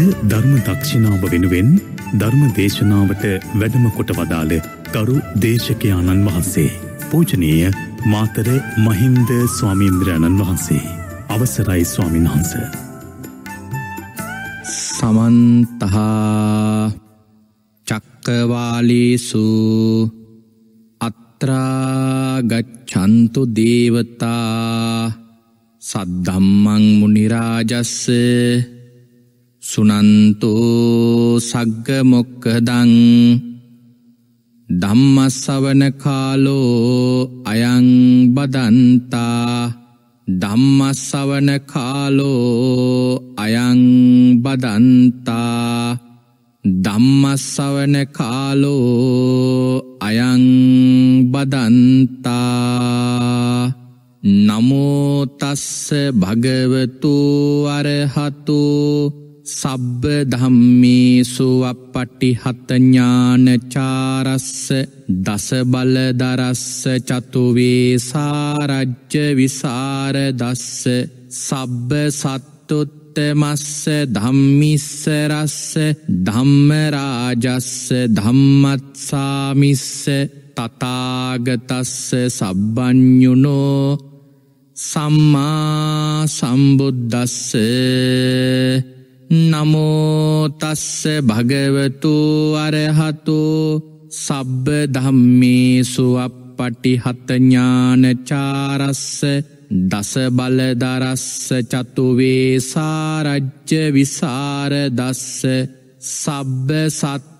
අද ධර්ම දක්ෂිණාව වෙනුවෙන් ධර්ම දේශනාවට වැඩම කොට වදාළ ගරු දේශකයාණන් වහන්සේ. පූජනීය මාතර මහින්ද ස්වාමීන්ද්‍රයණන් වහන්සේ. අවසරයි ස්වාමින් වහන්ස. සමන්තහා චක්කවාලේසු අත්‍රාගච්චන්තු දේවතා සද්දම්මං මුනිරාජස්ස සුනන්තු සග්ගමොක්කදං ධම්මස්සවන කාලෝ අයං බදන්තා ධම්මස්සවන කාලෝ අයං බදන්තා ධම්මස්සවන කාලෝ අයං බදන්තා නමෝතස්ස භගවතු අරහතු සබ්බ දම්මේසු අපපටි හතඥානචාරස්ස දසබලදරස්ස චතුවේ සාරජ්්‍ය විසාරදස්ස සබ්බ සත්තුත්තමස්ස ධම්මිස්සරස්ස ධම්මරාජස්ස ධම්මත්සාමිස්ස තතාගතස්ස සබ්බ්ඥුනෝ සම්මා සම්බුද්දස්ස නමෝතස්ස භගවතු අරහතු සබ්බ ධම්මේසු අපපටි හතඥානචාරස්ස දස බලදරස්ස චතුවේ සාරජ්‍ය විසාරදස්ස සබ්බ සත්ත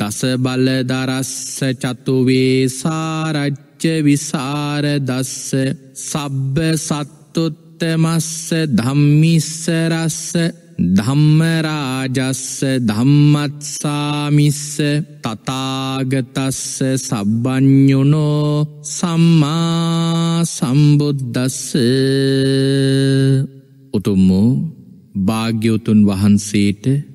දස බලදරස්ස චතුවේ සාරච්ච විසාර දස්ස සබ්බ සත්තුත්තමස්ස ධම්මිස්සරස්ස ධම්මරාජස්ස ධම්මත්සාමිස්ස තතාගතස්ස සබ්බ්ඥුණෝ සම්මා සම්බුද්ධස්ස උතුම්මෝ භාග්‍යවතුන් වහන්සේට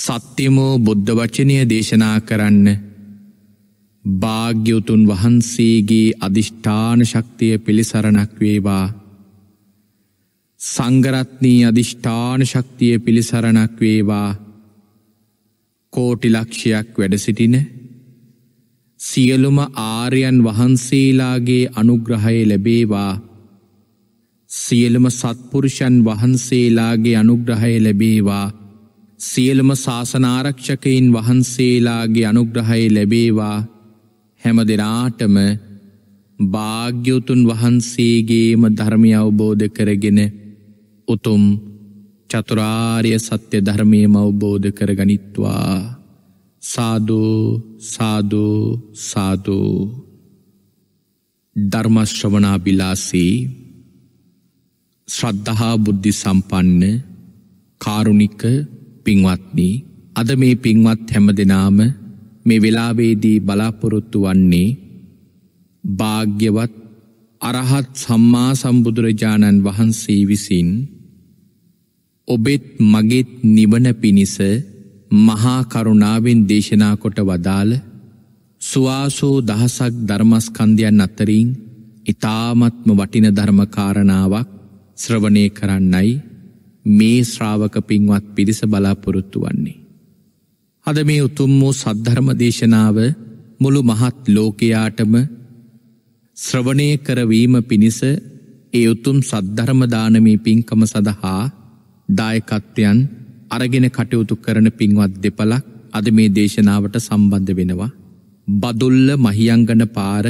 සත්‍යමෝ බුද්ධ වචනය දේශනා කරන්න භාග්‍යවතුන් වහන්සේගේ අධිෂ්ඨාන ශක්තිය පිළිසරණක් වේවා සංගරත්නී අධිෂ්ඨාන ශක්තිය පිළිසරණක් වේවා කෝටිලක්ෂයක් වැඩසිටින සියලුම ආරයන් වහන්සේලාගේ අනුග්‍රහය ලැබේවා සියලුම සත්පුරුෂන් වහන්සේලාගේ අනුග්‍රහය ලැබේවා සියලුම ශාසනාරක්ෂකයින් වහන්සේලාගේ අනුග්‍රහය ලැබේවා හැම දෙනාටම භාග්‍යවතුන් වහන්සේගේම ධර්මය අවබෝධ කරගෙන උතුම් චතුරාර්ය සත්‍ය ධර්මයම අවබෝධ කරගනිත්වා සාදෝ සාදෝ සාදෝ ධර්මශ්‍රවනා බිලාසී ශ්‍රද්ධහා බුද්ධි සම්පන්න කාරුණික පින්වත්නි අද මේ පින්වත් හැම දෙනාම මේ වෙලාවේදී බලාපොරොත්තු වන්නේ භාග්‍යවත් අරහත් සම්මා සම්බුදුරජාණන් වහන්සේ විසින් ඔබෙත් මගෙත් නිවන පිණිස මහා කරුණාවෙන් දේශනා කොට වදාළ සුවාසෝ දහසක් ධර්මස්කන්ධයන් අතරින් ඉතාමත්ම වටින ධර්මකාරණාවක් ශ්‍රවණය කරන්නයි මේ ශ්‍රාවක පින්වත් පිරිස බලාපොරොත්තු වන්නේ. හද මේ උතුම් වූ සද්ධර්ම දේශනාව මුළු මහත් ලෝකයාටම ශ්‍රවණය කරවීම පිණිස ඒ උතුම් සද්ධර්මදානමී පින්කම සඳහා දායකත්වයන් අරගෙන කටයුතු කරන පින්වත් දෙපලක් අද මේ දේශනාවට සම්බන්ධ වෙනවා. බදුල්ල මහියංගන පාර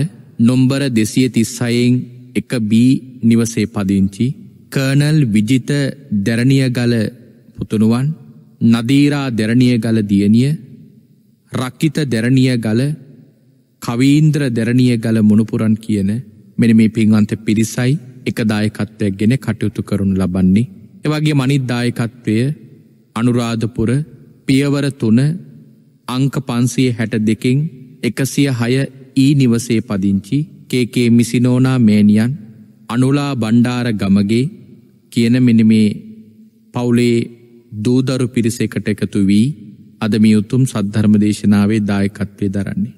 නොම්බර දෙසිය තිස්සයෙන් එක බී නිවසේ පදිංචි කර්නල් විජිත දැරණියගල පුතුණුවන් නදීරා දැරණියගල දියණිය රක්කිත දැරණියගල කවීන්ද්‍ර දැරණියගල මුණුපුරන් කියන මෙන මේ පින්වන්ත පිරිසයි එක දායකත්වයක් ගෙන කටයුතු කරනු ලබන්නේ. එවගේ මනිත් දායකත්වය අනුරාධපුර පියවර තුන අංක පන්සිය හැට දෙකින් එකසිය හය ඊ නිවසේ පදිංචි කේකේ මිසිනෝනා මේනියන් අනුලා බණ්ඩාර ගමගේ කියන මෙන මේ පවුලේ දූදරු පිරිසකට එකතු වී අද මේ උතුම් සද්ධර්ම දේශනාවේ දායකත්වය දරන්නේ.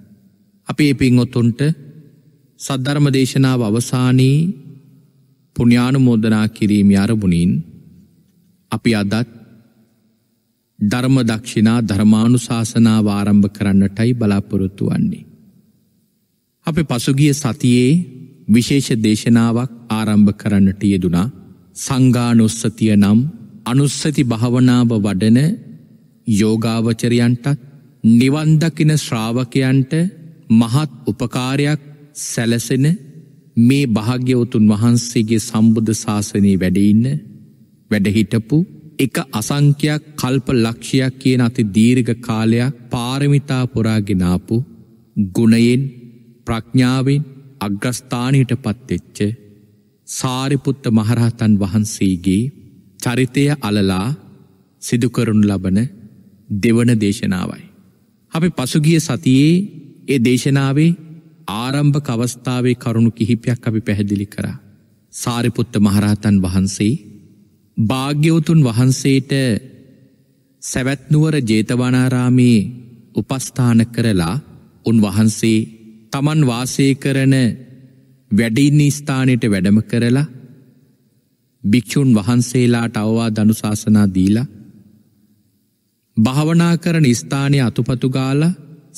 අපේ පින්ඔතුන්ට සද්ධර්ම දේශනාව අවසානයේ පුුණ්‍යානුමෝදනා කිරීම අරබුණින් අපි අදත් ධර්ම දක්ෂිනා ධර්මාණු ශාසනා වාරම්භ කරන්නටයි බලාපොරොත්තු වන්නේ. අපි පසුගිය සතියේ විශේෂ දේශනාවක් ආරම්භ කරන්නට යෙදුනා සංගානුස්සතිය නම් අනුස්සති භාවනාව වඩන යෝගාවචරයන්ටත් නිවන්දකින ශ්‍රාවකයන්ට මහත් උපකාරයක් සැලසෙන මේ භාග්‍යවතුන් වහන්සේගේ සම්බුධ ශාසනී වැඩඉන්න වැඩහිටපු එක අසංඛ්‍යයක් කල්ප ලක්ෂයක් කියන අති දීර්ඝ කාලයක් පාරමිතා පුරාගෙනාපු ගුණයෙන් ප්‍රඥාවෙන් අග්‍රස්ථානයට පත්වෙච්චේ සාරිපුත්ත මහරහතන් වහන්සේගේ චරිතය අලලා සිදුකරුණු ලබන දෙවන දේශනාවයි. අපි පසුගිය සතියේ ඒ දේශනාවේ ආරම්භ කවස්ථාවේ කරුණු කිහිපයක් අපි පැහැදිලි කරා. සාරිපුත්ත මහරහතන් වහන්සේ භාග්‍යවතුන් වහන්සේට සැවැත්නුවර ජේතවනාරාමේ උපස්ථාන කරලා උන්වහන්සේ තමන් වාසය කරන වැඩඉන්න ස්ථානයට වැඩම කරලා භික්‍ෂූන් වහන්සේලාට අවවා දනුශාසනා දීලා භාවනා කරන ස්ථානය අතුපතුගාල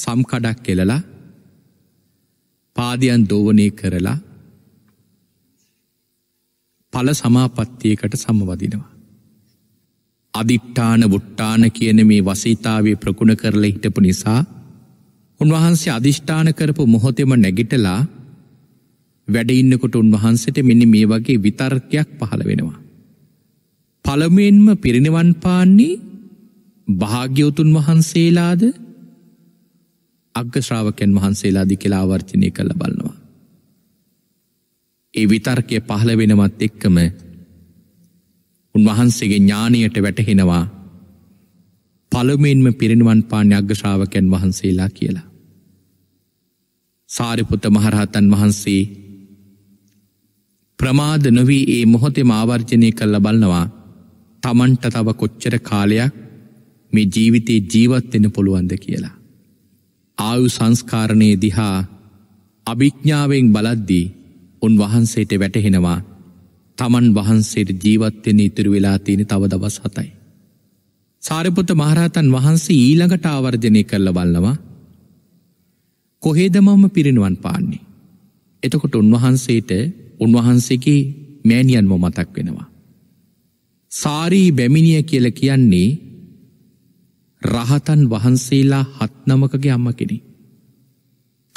සම්කඩක් කෙලලා පාදයන් දෝවනය කරලා පල සමාපත්තියකට සමවදිනවා. අධිට්ඨාන වුට්ටාන කියන මේ වසීතාවේ ප්‍රගුණ කරල හිටපු නිසා උන්වහන්සේ අධිෂ්ඨාන කරපු මොහොතෙම නැගිටලා වැඩඉන්නකොට උන්වහන්සට මෙන්න මේ වගේ විතර්කයක් පහළ වෙනවා. පළමුවෙන්ම පිරිනිවන් පාන්නේ භාග්‍යවතුන් වහන්සේලාද අග්‍රශ්‍රාවකයන් වහන්සේලාදි කියලා ආවර්චනය කළ බලනවා. ඒ විතර්කය පහළ වෙනවත් එක්කම උන්වහන්සේගේ ඥානයට වැටහෙනවා පළමෙන්ම පිරිනිවන් පාන අග්‍රශ්‍රාවකයන් වහන්සේලා කියලා. සාරිපුත මහරහතන් වහන්සේ ප්‍රමාද නොවී ඒ මොහොතෙම ආවර්ජනය කල්ල බලනවා තමන්ට තව කොච්චර කාලයක් මේ ජීවිතයේ ජීවත්වෙන පුළුවන්ද කියලා. ආයු සංස්කාරණය දිහා අභිඥ්ඥාවෙන් බලද්දී උන් වහන්සේට වැටහෙනවා තමන් වහන්සේට ජීවත්වෙන ඉතුරු වෙලා තියෙන තව දවස් හතයි. සාරපුත මහරහතන් වහන්සේ ඊළඟට ආවර්ජනය කරල බලනවා කොහේදමම පිරිනුවන් පාන්නේ. එතකොට උන්වහන්සේට උන්වහන්සේගේ මෑණියන්ම මතක් වෙනවා. සාරී බැමිණිය කියල කියන්නේ රහතන් වහන්සේලා හත්නමකගේ අම්ම කෙනෙ.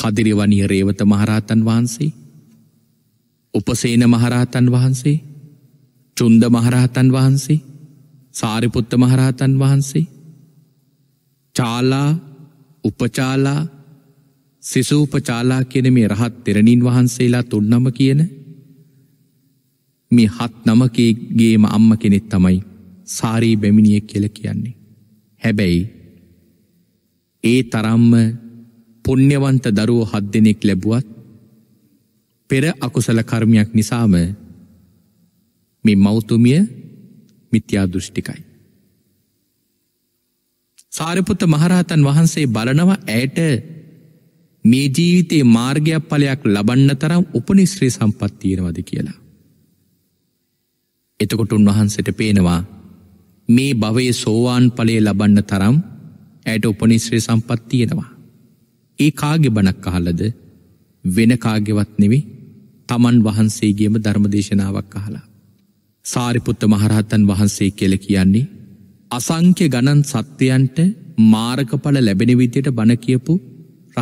කදිරිවනිය රේවත මහරහතන් වහන්සේ උපසේන මහරහතන් වහන්සේ චුන්ද මහරහතන් වහන්සේ සාරිපුත්ත මහරහතන් වහන්සේ චාලා උපචාලා සිසූපචාලා කියන මේ රහත් තෙරණින් වහන්සේලා තුන්නම කියන මේ හත් නමකේගේම අම්ම කෙනෙත් තමයි සාරී බැමිණිය කියල කියන්නේ. හැබැයි ඒ තරම්ම පුුණ්්‍යවන්ත දරුව හත් දෙනෙක් ලැබුවත් පෙර අකුසල කර්මයක් නිසාම මේ මෞතුමිය මිත්‍යා දෘෂ්ටිකයි. සාරපුත මහරහතන් වහන්සේ බලනව ඇයට මේ ජීවිතේ මාර්ගයක් පලයක් ලබන්න තරම් උපනිශ්‍රී සම්පත්තිීරවද කියලා. එතකොට උන්වහන්සට පේනවා මේ භවයේ සෝවාන් පලේ ලබන්න තරම් ඇයට උපනිශ්‍රය සම්පත් තියෙනවා. ඒ කාගෙ බණක් අහලද වෙන කාගෙවත් නෙවේ තමන් වහන්සේගේම ධර්මදේශනාවක් අහලා. සාරිපුත්ත මහරහතන් වහන්සේ කෙල කියන්නේ අසංක්‍ය ගණන් සත්‍යයන්ට මාරකඵල ලැබෙන විදියට බණ කියපු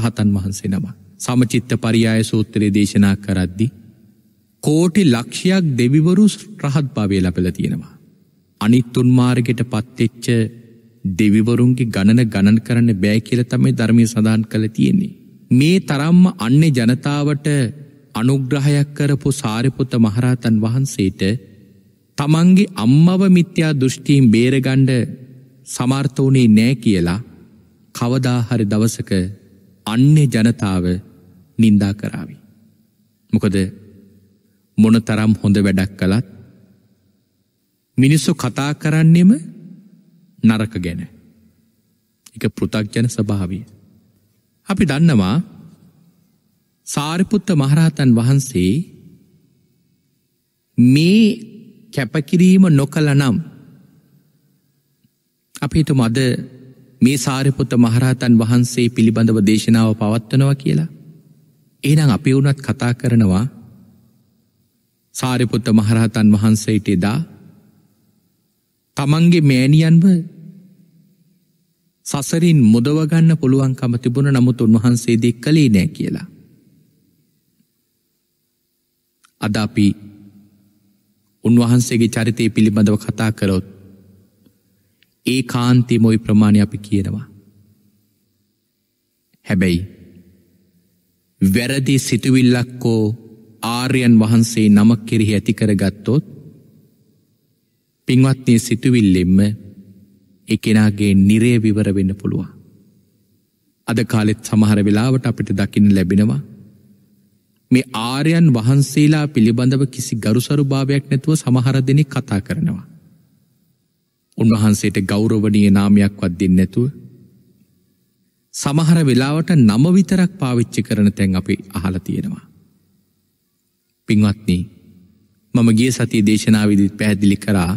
රහතන් වහන්සේ නම. සමචිත්ත පරියාය සූත්‍රයේ දේශනා කරද්දි කෝටි ලක්ෂයක් දෙවිවරු රහත් භාවය ලැබල තියෙනවා. අනිත් තුන්මාර්ගෙට පත්තෙච්ච දෙවිවරුන්ගේ ගණන ගණන් කරන්න බෑ කියල තමයි ධර්මය සඳහන් කළ තියෙන්නේ. මේ තරම්ම අන්නේ ජනතාවට අනුග්‍රහයක් කරපු සාරිපුත මහරහතන් වහන්සේට තමන්ගේ අම්මව මිත්‍යා දෘෂ්ටීම් බේරගණ්ඩ සමර්ථ වුණේ නෑ කියලා කවදාහරි දවසක අන්නේ ජනතාව නින්දා කරාවි. මොකද මොන තරම් හොඳ වැඩක් කළත් මිනිස්සු කතා කරන්නෙම නරක ගැන එක පෘතක්ජන ස්භාවිය. අපි දන්නවා සාරිපුත්ත මහරහතන් වහන්සේ මේ කැපකිරීම නොකළ නම් අපිට මද මේ සාරිපුත්ත මහරහතන් වහන්සේ පිළිබඳව දේශනාව පවත්වනවා කියලා. ඒනම් අපි වුනත් කතා කරනවා සාරිපුත්ත මහරහතන් වහන්සේට එදා තමන්ගේ මෑණියන්ව සසරින් මුදවගන්න පුළුවන්කම තිබුණ නමුත් උන්වහන්සේ දෙක් කළේ නෑ කියලා. අද අපි උන්වහන්සේගේ චරිතය පිළිබඳව කතා කරොත් ඒ කාන්ති මොයි ප්‍රමාණය අපි කියනවා. හැබැයි වැරදි සිටුවිල්ලක්කෝ ආර්යන් වහන්සේ නමක් කෙරෙහි ඇතිකරගත්තොත් පින්වත්නය සිතුවිල්ලෙම්ම එකෙනගේ නිරේ විවර වෙන්න පුළුවන්. අද කාලෙත් සමහර වෙලාවට අපිට දකින්න ලැබෙනවා. මේ ආර්යන් වහන්සේලා පිළිබඳව කිසි ගරුසරු භාවයක් නැතුව සමහර දෙනෙ කතා කරනවා. උන්වහන්සේට ගෞරවනීය නාමයක්වත් දෙන්න නැතුව සමහර වෙලාවට නම විතරක් පාවිච්චි කරන තැන් අපි අහලා තියෙනවා. පින්වත්නී මම ගිය සති දේශනාවිදිත් පැහැදිලි කරා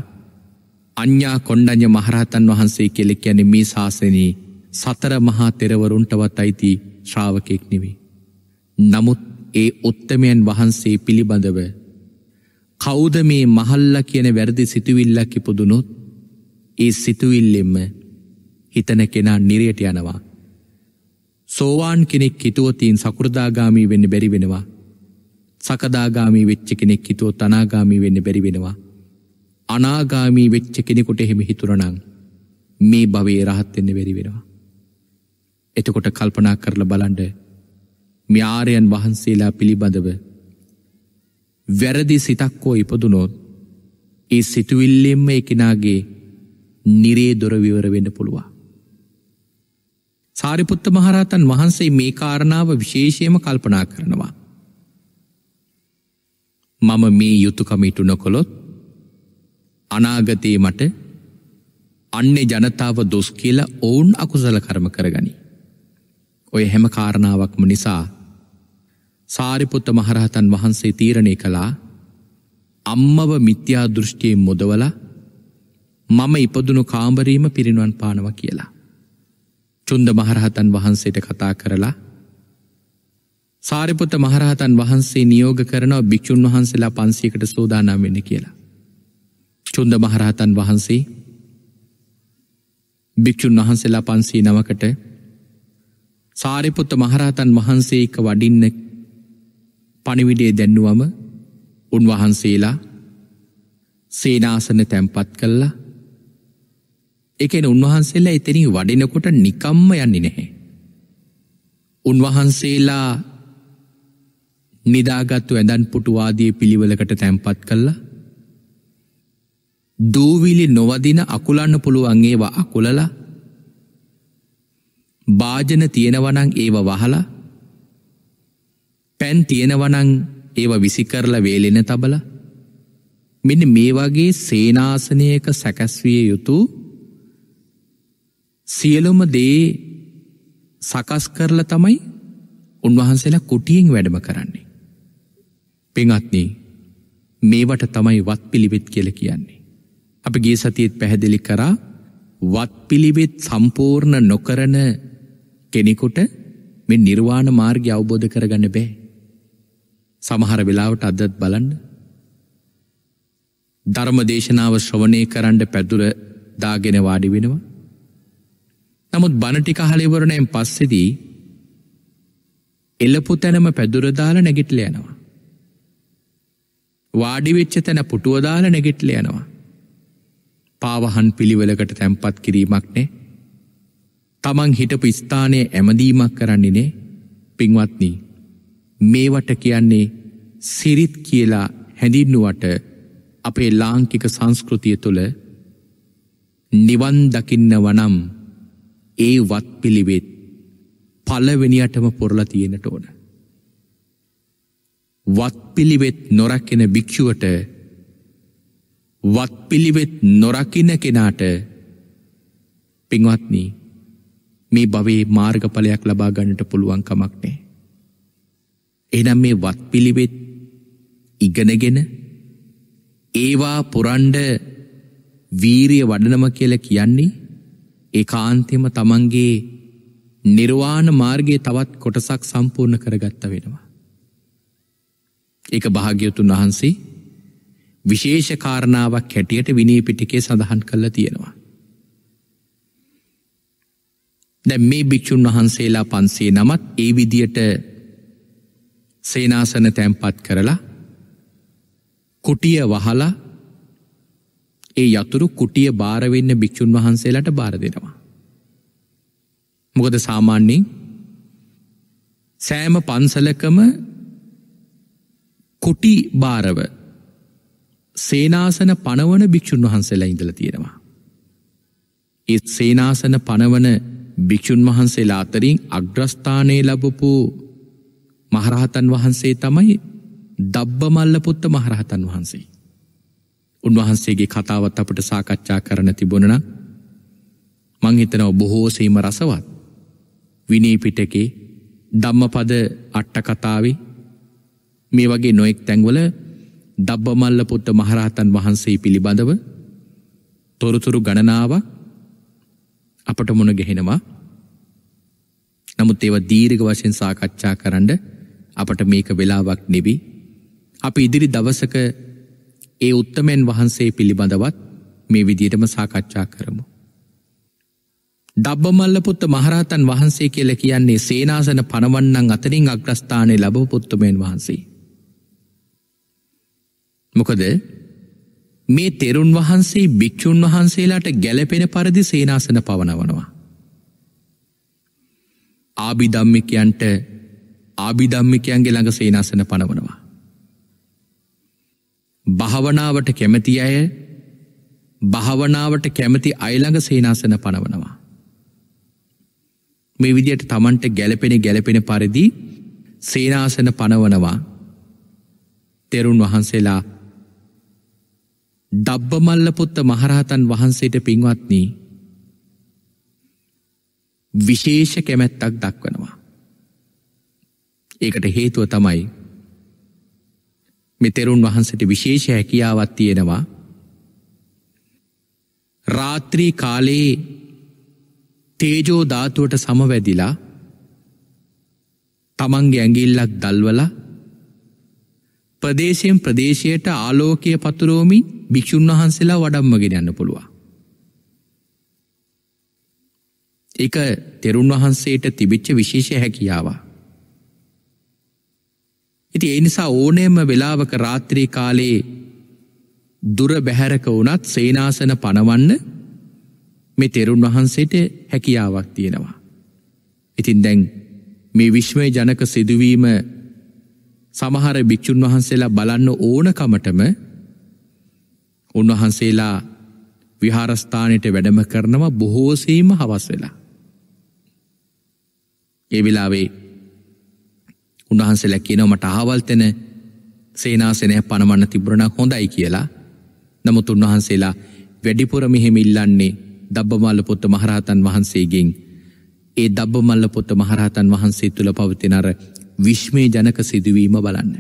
අඥ්ඥා කොණ්ඩඥ මහරහතන් වහන්සේ කෙළෙක් යන මේ ශාසනයේ සතර මහා තෙරවරුන්ටවත් අයිති ශ්‍රාවකෙක් නෙවේ. නමුත් ඒ උත්තමයන් වහන්සේ පිළිබඳව කෞද මේ මහල්ල කියන වැරදි සිතුවිල්ලක් ඉපුදුනොත් ඒ සිතුවිල්ලෙම්ම හිතන කෙනා නිරයට යනවා. සෝවාන් කෙනෙක් හිතුවතීන් සකෘදාගාමී වෙන්න බැරි වෙනවා සකදාගාමී වෙච්ච කෙනෙක් හිතුවොත් අනාගාමී වෙන්න බැරි වෙනවා. අනාගාමී වෙච්ච කෙනෙකුට එහෙම හිතුරනං මේ භවයේ රහත් වෙන්න බැරි වෙනවා. එතකොට කල්පනා කරලා බලන්න මේ ආර්යයන් වහන්සේලා පිළිබඳව වැරදි සිතක් හෝ ඉපදුනොත් ඒ සිතුවිල්ලෙන්ම ඒ කෙනාගේ නිරේ දොර විවර වෙන්න පුළුවන්. සාරිපුත්ත මහරහතන් වහන්සේ මේ කාරණාව විශේෂයම කල්පනා කරනවා. මම මේ යුතුකමිටු නොකොළොත් අනාගතයේ මට අන්නේ ජනතාව දොස් කියලා ඔවුන් අකුසල කරම කරගනි. ඔය හැම කාරණාවක්ම නිසා සාරිපුත්ත මහරහතන් වහන්සේ තීරණය කළා අම්මව මිත්‍යා දෘෂ්ටියෙන් මොදවල මම ඉපදුණු කාම්බරීම පිරිනුවන් පානව කියලා. චුන්ද මහරහතන් වහන්සේට කතා කරලා සාරිපුත්ත මහරහතන් වහන්සේ නියෝග කරනව භික්‍ෂූන් වහන්සේලා පන්සීකට සෝදානම් වෙන්න කියලා. චුන්ද මහරහතන් වහන්සේ භික්‍ෂූන් වහන්සේලා පන්සී නවකට සාරිපුත්ත මහරහතන් වහන්සේ එක වඩින්න පනිවිඩේ දැන්නුවම උන්වහන්සේලා සේනාසන තැම්පත් කල්ලා එකන උන්වහන්සේලා එතනින් වඩිනකොට නිකම්ම යන්නේ නැහැ. උන්වහන්සේලා නිදාගත්තු ඇඳන් පුටුවාදී පිළිවලකට තැන්පත් කල්ලා දූවිලි නොවදින අකුලන්න පුළුවන් ඒවා අකුලලා භාජන තියෙනවනං ඒව වහලා පැන් තියෙනවනං ඒව විසි කරලා වේලෙන තබල මෙන්න මේ වගේ සේනාසනයක සැකැස්විය යුතු සියලුම දේ සකස් කරලා තමයි උන්වහන්සේලා කුටියෙන් වැඩම කරන්නේ. පෙන්වත්නී මේවට තමයි වත් පිළිවෙත් කියල කියන්නේ. අප ගේ සතියත් පැහැදිලි කරා වත් පිළිවෙත් සම්පූර්ණ නොකරන කෙනෙකුට මෙ නිර්වාණ මාර්ග අවබෝධ කරගන්න බෑ. සමහර වෙලාවට අදත් බලන්න. ධර්ම දේශනාව ශ්‍රවණය කරන්න පැදුර දාගෙන වාඩි වෙනවා. නමුත් බණටික හලිවරණයෙන් පස්සෙදී එල්ලපු තැනම පැදුරදාල නැගිටල යනවා. වාඩිවෙච්ච තැන පුටුවදාල නැගෙට්ල යනවා. පාවහන් පිළිවලකට තැන්පත් කිරීමක් නෑ. තමන් හිටපු ස්ථානය ඇමදීමක් කරන්නේනේ පින්වත්නී. මේවට කියන්නේ සිරිත් කියලා හැඳින්නුවට අපේ ලාංකික සංස්කෘතිය තුළ නිවන් දකින්න වනම් ඒ වත් පිළිවෙත් පලවෙනියටම පොරල තියෙනට ඕන. වත්පිළිවෙත් නොරකින භික්‍ෂුවට වත්පිළිවෙත් නොරකින කෙනාට පින්වත්නී මේ බවේ මාර්ගඵලයක් ලබා ගන්නට පුළුවන් කමක් නෑ. එනම් මේ වත්පිළිවෙත් ඉගෙනගෙන ඒවා පුරන්ඩ වීරිය වඩනම කියල කියන්නේ ඒ කාන්තෙම තමන්ගේ නිර්වාණ මාර්ගය තවත් කොටසක් සම්පූර්ණ කරගත්ත වෙනවා. එක භාග්‍යවතුන් වහන්සේ විශේෂකාරණාවක් හැටියට විනේ පිටිකේ සඳහන් කල්ල තියෙනවා. දැ මේ භික්‍ෂූන් වහන්සේලා පන්සේ නමත් ඒ විදියට සේනාසන තැන්පත් කරලා කුටිය වහලා ඒ යතුරු කුටිය භාරවෙන්න භික්‍ෂූන් වහන්සේලට බාර දෙෙනවා. මොකද සාමාන්‍යෙන් සෑම පන්සලකම කොටි භාරව සේනාසන පනවන භික්‍ෂූන් වහන්සේලා ඉඳල තියෙනවා. ඒත් සේනාසන පනවන භික්‍ෂූන් වහන්සේලා අතරින් අග්‍රස්ථානය ලබපු මහරහතන් වහන්සේ තමයි දබ්බමල්ල පුත්ත මහරහතන් වහන්සේ. උන්වහන්සේගේ කතාවත් අපට සාකච්ඡා කරන තිබුණන මංහිතනව බොහෝ සීම රසවත් විනී පිටකේ ධම්මපද අට්ටකතාවේ මේ වගේ නොයෙක් තැන්වල දබ්බමල්ල පුත්ත මහරහතන් වහන්සේ පිළිබඳව තොරතුරු ගණනාවක් අපට මුණ ගැහෙනවා. නමුත් ඒව දීර්ඝ වශයෙන් සාකච්ඡා කරන්න අපට මේක වෙලාවක් නෙවි. අපි ඉදිරි දවසක ඒ උත්තමයන් වහන්සේ පිළිබඳවත් මේ විදියටම සාකච්ඡා කරමු. දබ්බමල්ල පුත්ත මහරහතන් වහන්සේ කියලා කියන්නේ සේනාසන පනවන්නන් අතරින් අග්‍රස්ථානය ලැබූ පුත්තමයන් වහන්සේ. මොකද මේ තෙරුන් වහන්සේ භික්‍ෂූන් වහන්සේලාට ගැලපෙන පරදි සේනාසන පවනවනවා. ආබිදම්මිකයන්ට ආබිදම්මිකයන්ගේ ළඟ සේනාසන පනවනවා. භාවනාවට කැමති අය භාවනාවට කැමති අයිළඟ සේනාසන පනවනවා. මේ විදියට තමන්ට ගැලපෙන ගැලපෙන පරිදි සේනාසන පනවනවා තෙරුන් වහන්සේලා ඩබ්බමල්ලපොත්ත මහරහතන් වහන්සේට පින්වත්නී විශේෂ කැමැත්තක් දක්වනවා. ඒකට හේතුව තමයි මෙතෙරුන් වහන්සට විශේෂ හැකියාවත් තියෙනවා රාත්‍රී කාලයේ තේජෝ ධාතුවට සමවැදිලා තමන්ගේ ඇඟිල්ලක් දල්වලා ප්‍රදේශයෙන් ප්‍රදේශයට ආලෝකය පතුරෝමින් භික්‍ෂූන් වහන්සේලා වඩම්මගෙන යන්න පුළුවන්. එක තෙරුන් වහන්සේට තිබිච්ච විශේෂ හැකියාව. ඉති එනිසා ඕනෑම වෙලාවක රාත්‍රී කාලයේ දුර බැහැරක වුනත් සේනාසන පනවන්න මේ තෙරුන් වහන්සේට හැකියාවක් තියෙනවා. ඉතින් දැන් මේ විශ්මය ජනක සිදුවීම සමහර භික්‍ෂූන් වහන්සේලා බලන්න ඕනකමටම උන්වහන්සේලා විහාරස්ථානයට වැඩම කරනවා බොහෝසීම හවස් වෙලා. ඒ වෙලාවේ උන්වහන්සේලා කියනවමට අහවල්තෙන සේනාසනය පණවන්න තිබුණක් හොඳයි කියලා නමුත් උන්වහන්සේලා වැඩිපුර මෙහෙම ඉල්ලන්නේ දබ්බමල්ල පොත්ත මහරහතන් වහන්සේගෙන් ඒ දබ්බමල්ල පොත්ත මහරහතන් වහන්සේ තුළ පවතිනර විශ්මය ජනක සිදුවීම බලන්න.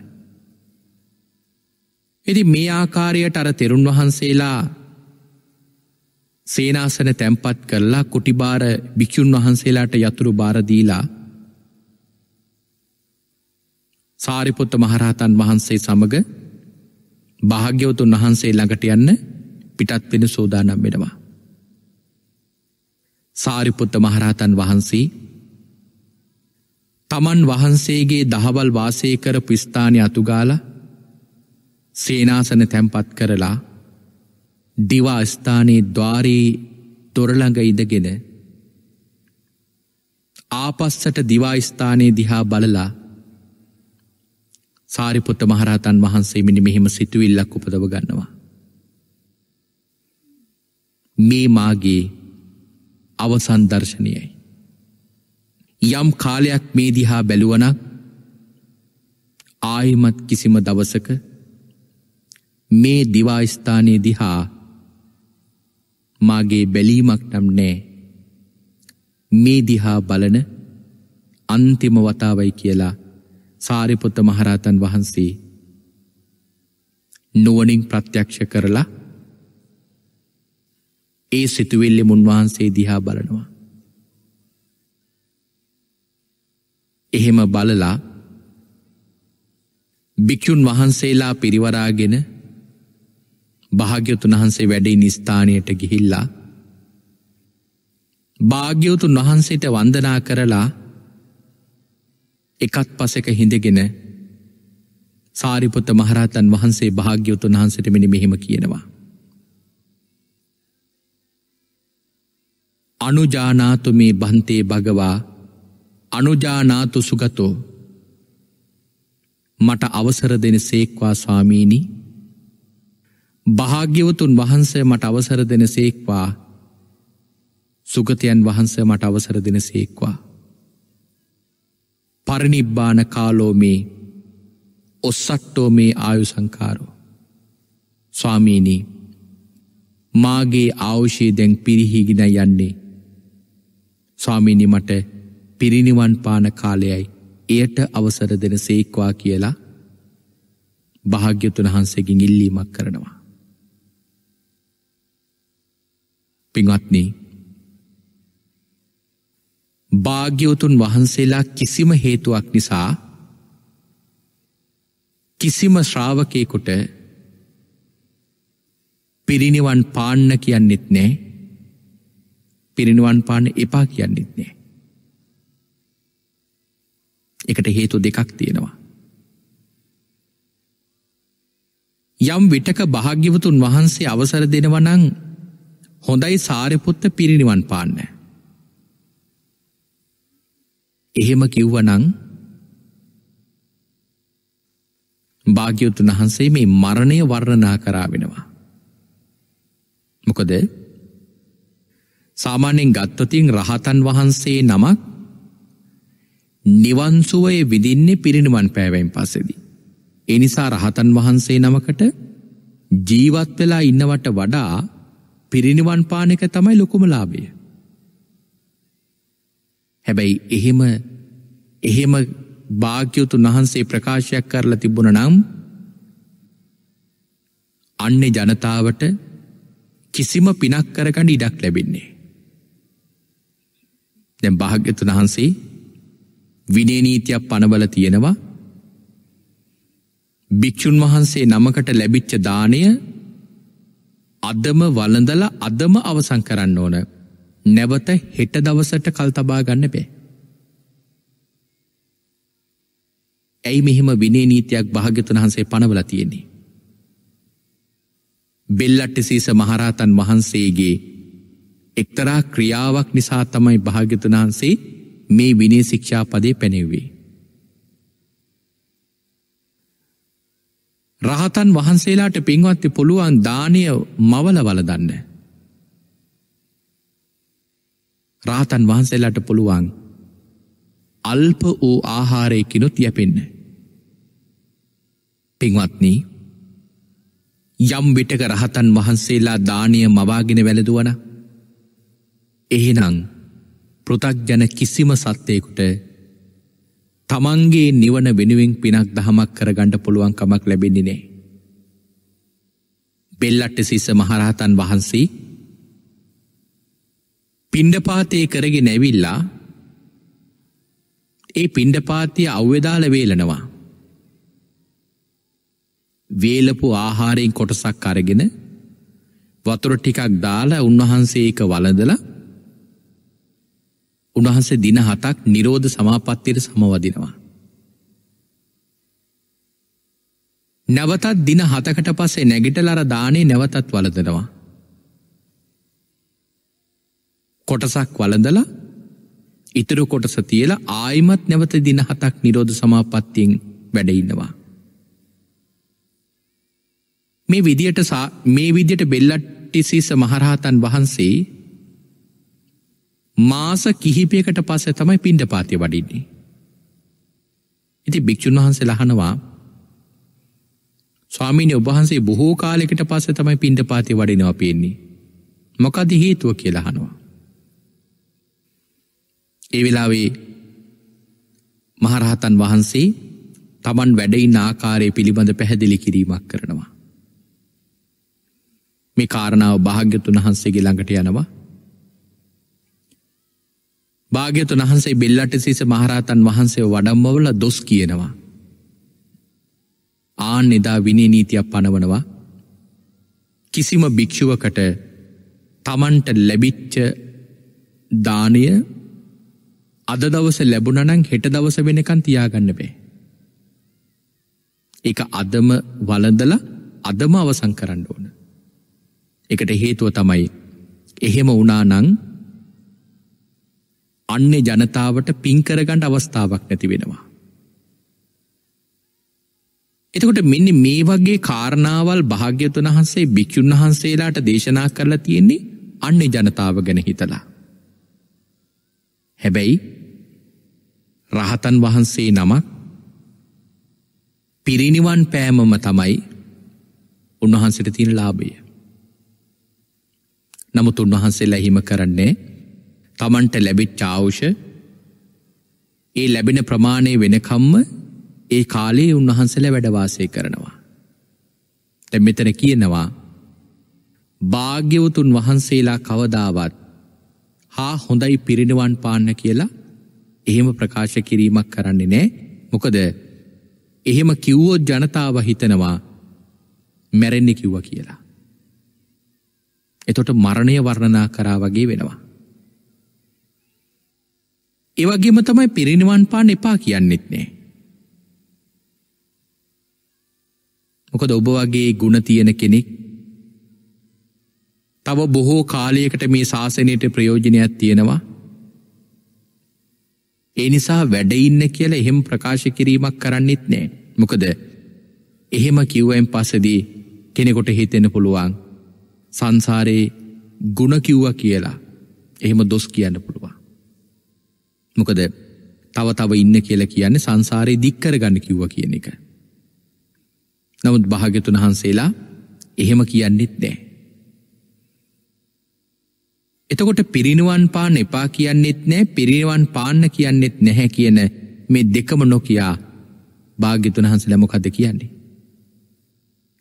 එති මේ ආකාරයට අර තෙරුන් වහන්සේලා සේනාසන තැම්පත් කරලා කුටිබාර භික්‍ෂූන් වහන්සේලාට යතුරු බාරදීලා සාරිපොත්ත මහරහතන් වහන්සේ සමඟ භාග්‍යවතුන් වහන්සේ ළඟට යන්න පිටත් වෙන සෝදානම් වෙනවා. සාරිපොත්ත මහරහතන් වහන්සේ තමන් වහන්සේගේ දහවල් වාසය කර ප්‍රස්ථානය අතුගාල සේනාසන තැම්පත් කරලා දිවා ස්ථානයේ ද්වාරී තොරළඟ ඉඳගෙන ආපස්සට දිවාස්ථානයේ දිහා බලලා සාරිපොත්ත මහරහතන් වහන්සේ මිනි මෙහෙම සිතුවිල්ලක් උපදව ගන්නවා. මේ මාගේ අවසන්දර්ශනයයි. යම් කාලයක් මේ දිහා බැලුවනක් ආයමත් කිසිම දවසක මේ දිවාස්ථානය දිහා මාගේ බැලීමක් නම් නෑ මේ දිහා බලන අන්තිම වතාවයි කියලා සාරිපුත්ත මහරහතන් වහන්සේ නුවනින් ප්‍රත්‍යක්ෂ කරලා ඒ සිතුවෙල්ලෙ මුන්වහන්සේ දිහා බලනවා එහෙම බලලා භික්‍ෂුන් වහන්සේලා පිරිවරාගෙන භාග්‍යතුන් වහන්සේ වැඩේ නිස්ථානයට ගිහිල්ලා භාග්‍යවතුන් වහන්සේට වන්දනා කරලා එකත් පසක හිඳගෙන සාරිපුත මහරහතන් වහන්සේ භාග්‍යවතුන් වහන්සට මෙනි මෙහෙම කියනවා. අනුජානාතු මේ බන්තේ භගවා අනුජානාතු සුගතෝ මට අවසර දෙන සේක්වා ස්වාමීණී භාග්‍යවතුන් වහන්සේ මට අවසර දෙන සේක්වා සුගතයන් වහන්සේ මට අවසර දෙන සේක්වා පරිනිබ්බාන කාලෝ මේ ඔස්සට්ටෝ මේ ආයු සංකාරෝ ස්වාමීණී මාගේ ආවුෂයේ දැන් පිරිහිගෙන යන්නේ ස්වාමීනි මට පිරිනිවන් පාන කාලයයි එයට අවසර දෙන සේක්වා කියලා භාග්‍යතුන් වහන්සේකින් ඉල්ලීමක් කරනවා. පිංවත්නී භාග්‍යවතුන් වහන්සේලා කිසිම හේතුවක් නිසා කිසිම ශ්‍රාවකයකුට පිරිනිවන් පාන්න කියන්නෙත් නෑ පිරිනිවන් පාන එපා කියන්නෙත් නෑ. එකට හේතු දෙකක් තියෙනවා. යම් විටක භාග්‍යවතුන් වහන්සේ අවසර දෙනවනං හොඳයි සාරපොත්ත පිරිනිවන් පාන්න. එහෙම කිව්වනං භාග්‍යවතුන් වහන්සේ මේ මරණය වර්ණනා කරාවෙනවා. මොකද සාමාන්‍යෙන් ගත්තතින් රහතන් වහන්සේ නමක් නිවන්සුවය විදින්නේ පිරිනිවන් පෑවයින් පස්සෙදි. එනිසා රහතන් වහන්සේ නමකට ජීවත් වෙලා ඉන්නවට වඩා පිරිනිවන් පානක තමයි ලොකුමලාබය. හැබැයි එහෙම එහෙම භාග්‍යවතු වහන්සේ ප්‍රකාශයක් කරලා තිබුණ නම් අන්න ජනතාවට කිසිම පිනක් කරකඩ ඉඩක් ලැබෙන්නේ. දැම් භාග්‍යතු වහන්සේ විනේනීතියක් පනවල තියෙනවා භික්‍ෂූන් වහන්සේ නමකට ලැබිච්ච දානය අදම වලඳල අදම අවසං කරන්න ඕන නැවත හෙට දවසට කල් තබා ගන්න බේ. ඇයි මෙහෙම විනේ නීතියක් භාග්‍යතුන් වහන්සේ පනවල තියෙන්නේ. බෙල්ලට්ට සීස මහරහතන් වහන්සේගේ එක්තරා ක්‍රියාවක් නිසා තමයි භාග්‍යතුන් වහන්සේ මේ විනේ ශික්ෂාපදේ පැනෙව්වේ. රහතන් වහන්සේලාට පින්වත්ති පුළුවන් දානය මවල වලදන්න. රාතන් වහන්සේලාට පුළුවන් අල්ප වූ ආහාරයකිනුත් යැපෙන්න. පින්වත්නී යම් විටක රහතන් වහන්සේලා දානය මවාගෙන වැළදුවන එහෙනං පෘතක්ජන කිසිම සත්‍යයකුට තමන්ගේ නිවන වෙනුවෙන් පිනක් දහමක් කරගණ්ඩ පුළුවන් කමක් ලැබෙනිනේ. බෙල්ලට්ට සිස මහරහතන් වහන්සේ පිණ්ඩපාතය කරගෙන ඇවිල්ලා ඒ පිණ්ඩපාතිය අව්‍යදාල වේලනවා. වේලපු ආහාරයෙන් කොටසක් අරගෙන වතුර ටිකක් දාලා උන්වහන්සේ එක වලදලා උන්වහන්සේ දින හතක් නිරෝධ සමාපත්තියට සමවදිනවා. නැවතත් දින හතකට පස්සේ නැගිටලර දානේ නැවතත් වලදනවා. කොටසක් වලඳල ඉතුරු කොටස තියල ආයිමත් නැවත දින හතක් නිරෝධ සමාපත්තියෙන් වැඩඉන්නවා. මේ විදියට මේ විදියට බෙල්ලට්ටිසිස මහරහතන් වහන්සේ මාස කිහිපයකට පස්ස තමයි පින්ඩ පාතිය වඩින්නේ. ඉති භික්‍ෂූන් වහන්සේ ලහනවා ස්වාමීනය ඔබහන්සේ බොහෝ කාලෙකට පස්ස තමයි පින්ඩ පාති වඩිනවා පෙන්නේ. මොකද හේතුව කියලහනවා. ඒ වෙලාවේ මහරහතන් වහන්සේ තමන් වැඩයි නාකාරය පිළිබඳ පැහැදිලි කිරීමක් කරනවා. මේ කාරණාව භාග්‍යතුන් වහන්සේගේ ළඟට යනවා භාග්‍යතු වහන්සේ බෙල්ලට සීස මහරහතන් වහන්සේ වඩම්මවල දොස් කියනවා. ආන් එදා විනේ නීතියක් පනවනවා කිසිම භික්‍ෂුවකට තමන්ට ලැබිච්ච දානය අද දවස ලැබුණනං හෙට දවස වෙනකන් තියාගන්න බේ. එක අදම වලදල අදම අවසං කරන්න ඕන. එකට හේතුව තමයි එහෙම උනානං අන්නේ ජනතාවට පින්කරගණ්ඩ අවස්ථාවක් නැති වෙනවා. එතකොට මෙන්න මේ වගේ කාරණාවල් භාග්‍යතුන් වහන්සේ භික්‍ෂුන් වහන්සේලාට දේශනා කරලා තියෙන්නේ අන්න ජනතාව ගැන හිතලා. හැබැයි රහතන් වහන්සේ නමක් පිරිනිවන් පෑමම තමයි උන්වහන්සට තියෙන ලාභය. නමුත් උන්වහන්සේලා හිම කරන්නේ තමන්ට ලැබිච්ච ආවුෂ ඒ ලැබෙන ප්‍රමාණය වෙනකම්ම ඒ කාලයේ උන්වහන්සල වැඩවාසය කරනවා. තැ මෙතන කියනවා භාග්‍යවතුන් වහන්සේලා කවදාවත් හා හොඳයි පිරිනිවන් පාන්න කියලා එහෙම ප්‍රකාශ කිරීමක් කරන්නේ නෑ මොකද එහෙම කිව්වෝත් ජනතාව හිතනවා මැරෙන්නෙ කිව්ව කියලා. එතොට මරණය වර්ණනා කරා වගේ වෙනවා. ඒවගේම තමයි පිරිනිවන් පාන එපා කියන්නෙත් නෑ. මොකද ඔබ වගේ ගුණ තියෙන කෙනෙක් තව බොහෝ කාලයකට මේ ශාසනයට ප්‍රයෝජනයක් තියෙනවා ඒ නිසා වැඩඉන්න කියල එහෙම ප්‍රකාශ කිරීමක් කරන්නෙත් නෑ මොකද එහෙම කිව්වෙන් පසදී කෙනෙකොට හිතෙන පුළුවන් සංසාරයේ ගුණ කිව්ව කියලා එහෙම දොස් කියන්න පුළුවන් මොකද තව තව ඉන්න කියල කියන්න සංසාරය දික්කර ගන්න කිව්ව කියන එක. නමුත් භාගතුන් වහන්සේලා එහෙම කියන්නෙත් නෑ. එතකොට පිරිනිවන් පාන එපා කියන්නෙත් නෑ පිරිනිවන් පාන්න කියන්නෙත් නැහැ කියන මේ දෙකම නොකයා භාග්‍යතුන් වහන්සේ ලැමොකද කියන්නේ.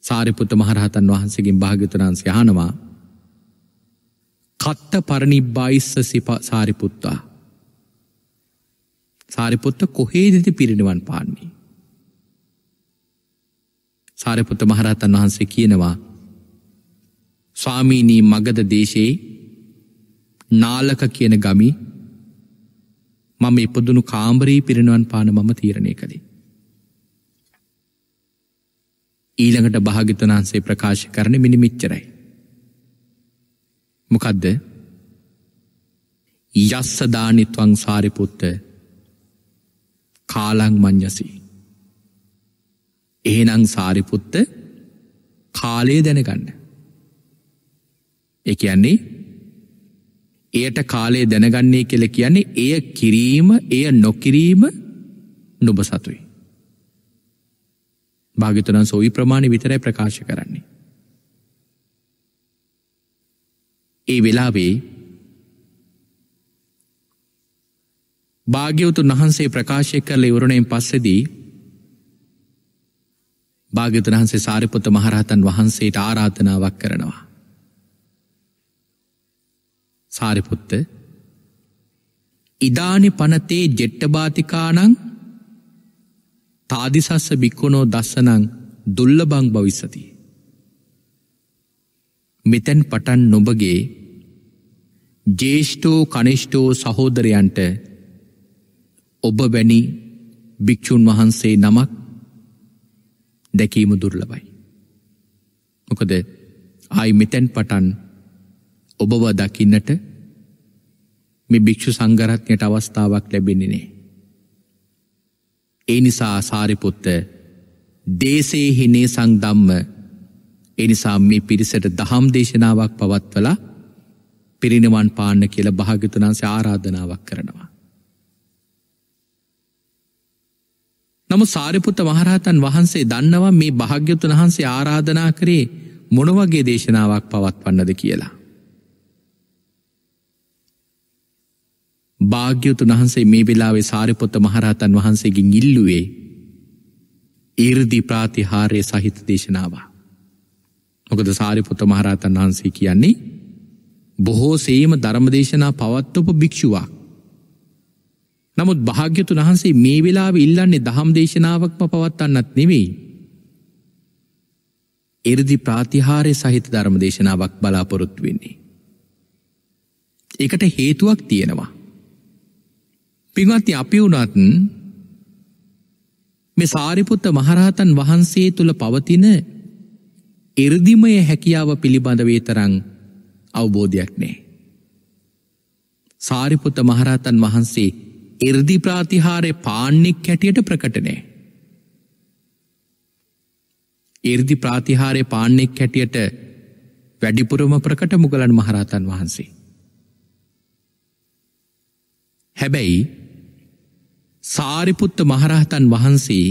සාරිපුත්ත මහරහතන් වහන්සේගෙන් භාග්‍යතුනාන්සේ හනවා කත්ත පරණිබ්බායිස්ස සිප සාරිපුත්තා සාරිපොත්ත කොහේදති පිරිනිවන් පාන්නේ. සාරිපොත්ත මහරහතන් වහන්සේ කියනවා ස්වාමීනී මගද දේශයේ නාලක කියන ගමි මම ඉපදුණු කාම්බරී පිරිනුවන් පාන මම තීරණය කළේ. ඊළඟට භාගිතනාන්සේ ප්‍රකාශ කරන මිනිමිච්චරයි. මොකදද යස්සදානිත්වං සාරිපුත්ත කාලං මං්ඥසි. ඒනං සාරිපුත්ත කාලයේ දැනගන්න. එක යන්නේ එයට කාලයේ දැනගන්නේ කෙල කියන්නේ එය කිරීම එය නොකිරීම නොබ සතුයි. භාගිතනන් සොවි ප්‍රමාණ විතරයි ප්‍රකාශ කරන්නේ. ඒ වෙලාවේ භාග්‍යවතුන් වහන්සේ ප්‍රකාශය කරල ඉවරුණයෙන් පස්සෙදී භාග්‍යතුන් වහන්සේ සාරිපුත මහරහතන් වහන්සේට ආරාධනාවක් කරනවා. සාරිපුත්ත ඉදානි පනතේ ජෙට්ටබාතිකානං තාදිසස්ස බික්කුණෝ දස්සනං දුල්ලබං භවිස්සති. මෙතැන් පටන් නොබගේ ජේෂ්ඨෝ කනිෂ්ටෝ සහෝදරයන්ට ඔබ වැනි භික්‍ෂූන් වහන්සේ නමක් දැකීම දුර්ලබයි. මොකද ආයි මෙතැන් පටන් ඔබව දකින්නට මේ භික්‍ෂු සංගරත්නයට අවස්ථාවක් ලැබෙනනේ. ඒ නිසා සාරිපුත්ත දේශයහිනේ සංදම්ම එනිසා මේ පිරිසට දහම් දේශනාවක් පවත්වලා පිරිනිවන් පාන්න කියල භාගතුනන්සේ ආරාධනාවක් කරනවා. නමු සාරිපුත්ත මහරහතන් වහන්සේ දන්නවා මේ භාග්‍යතුන් වහන්සේ ආරාධනා කරේ මොනවගේ දේශනාවක් පවත්වන්නද කියලා. භාග්‍යතුන් වහන්සේ මේ වෙලාවේ සාරිපොත්ත මහරහතන් වහන්සේගෙන් ඉල්ලුවේ ඉර්දි ප්‍රාතිහාරය සහිත දේශනාව. මොකද සාරිපොත්ත මහරහතන් වහන්සේ කියන්නේ බොහෝ සේම ධර්මදේශනා පවත්වපු භික්ෂුවක්. නමුත් භාග්‍යතුන් වහන්සේ මේ වෙලාව ඉල්ලන්නේ දහම් දේශනාවක්ම පවත්වන්නත් නෙවෙයි. එරදි ප්‍රාතිහාරය සහිත ධර්ම දේශනාවක් බලාපොරොත්තු වෙන්නේ. එකට හේතුවක් තියෙනවා. පින්වත්ති අපි වුණත් මේ සාරිපුත්ත මහරහතන් වහන්සේ තුළ පවතින එරදිමය හැකියාව පිළිබඳ වේතරං අවබෝධයක් නෑ. සාරිපුත මහරහතන් වහන්සේ ඉර්දි ප්‍රාතිහාරය පාන්නෙක් හැටියට ප්‍රකටනෑ. ඉර්දි ප්‍රාතිහාරය පාන්නෙක් හැටියට වැඩිපුරම ප්‍රකට මුගලන් මහරහතන් වහන්සේ. හැබැයි සාරිපුත්ත මහරහතන් වහන්සේ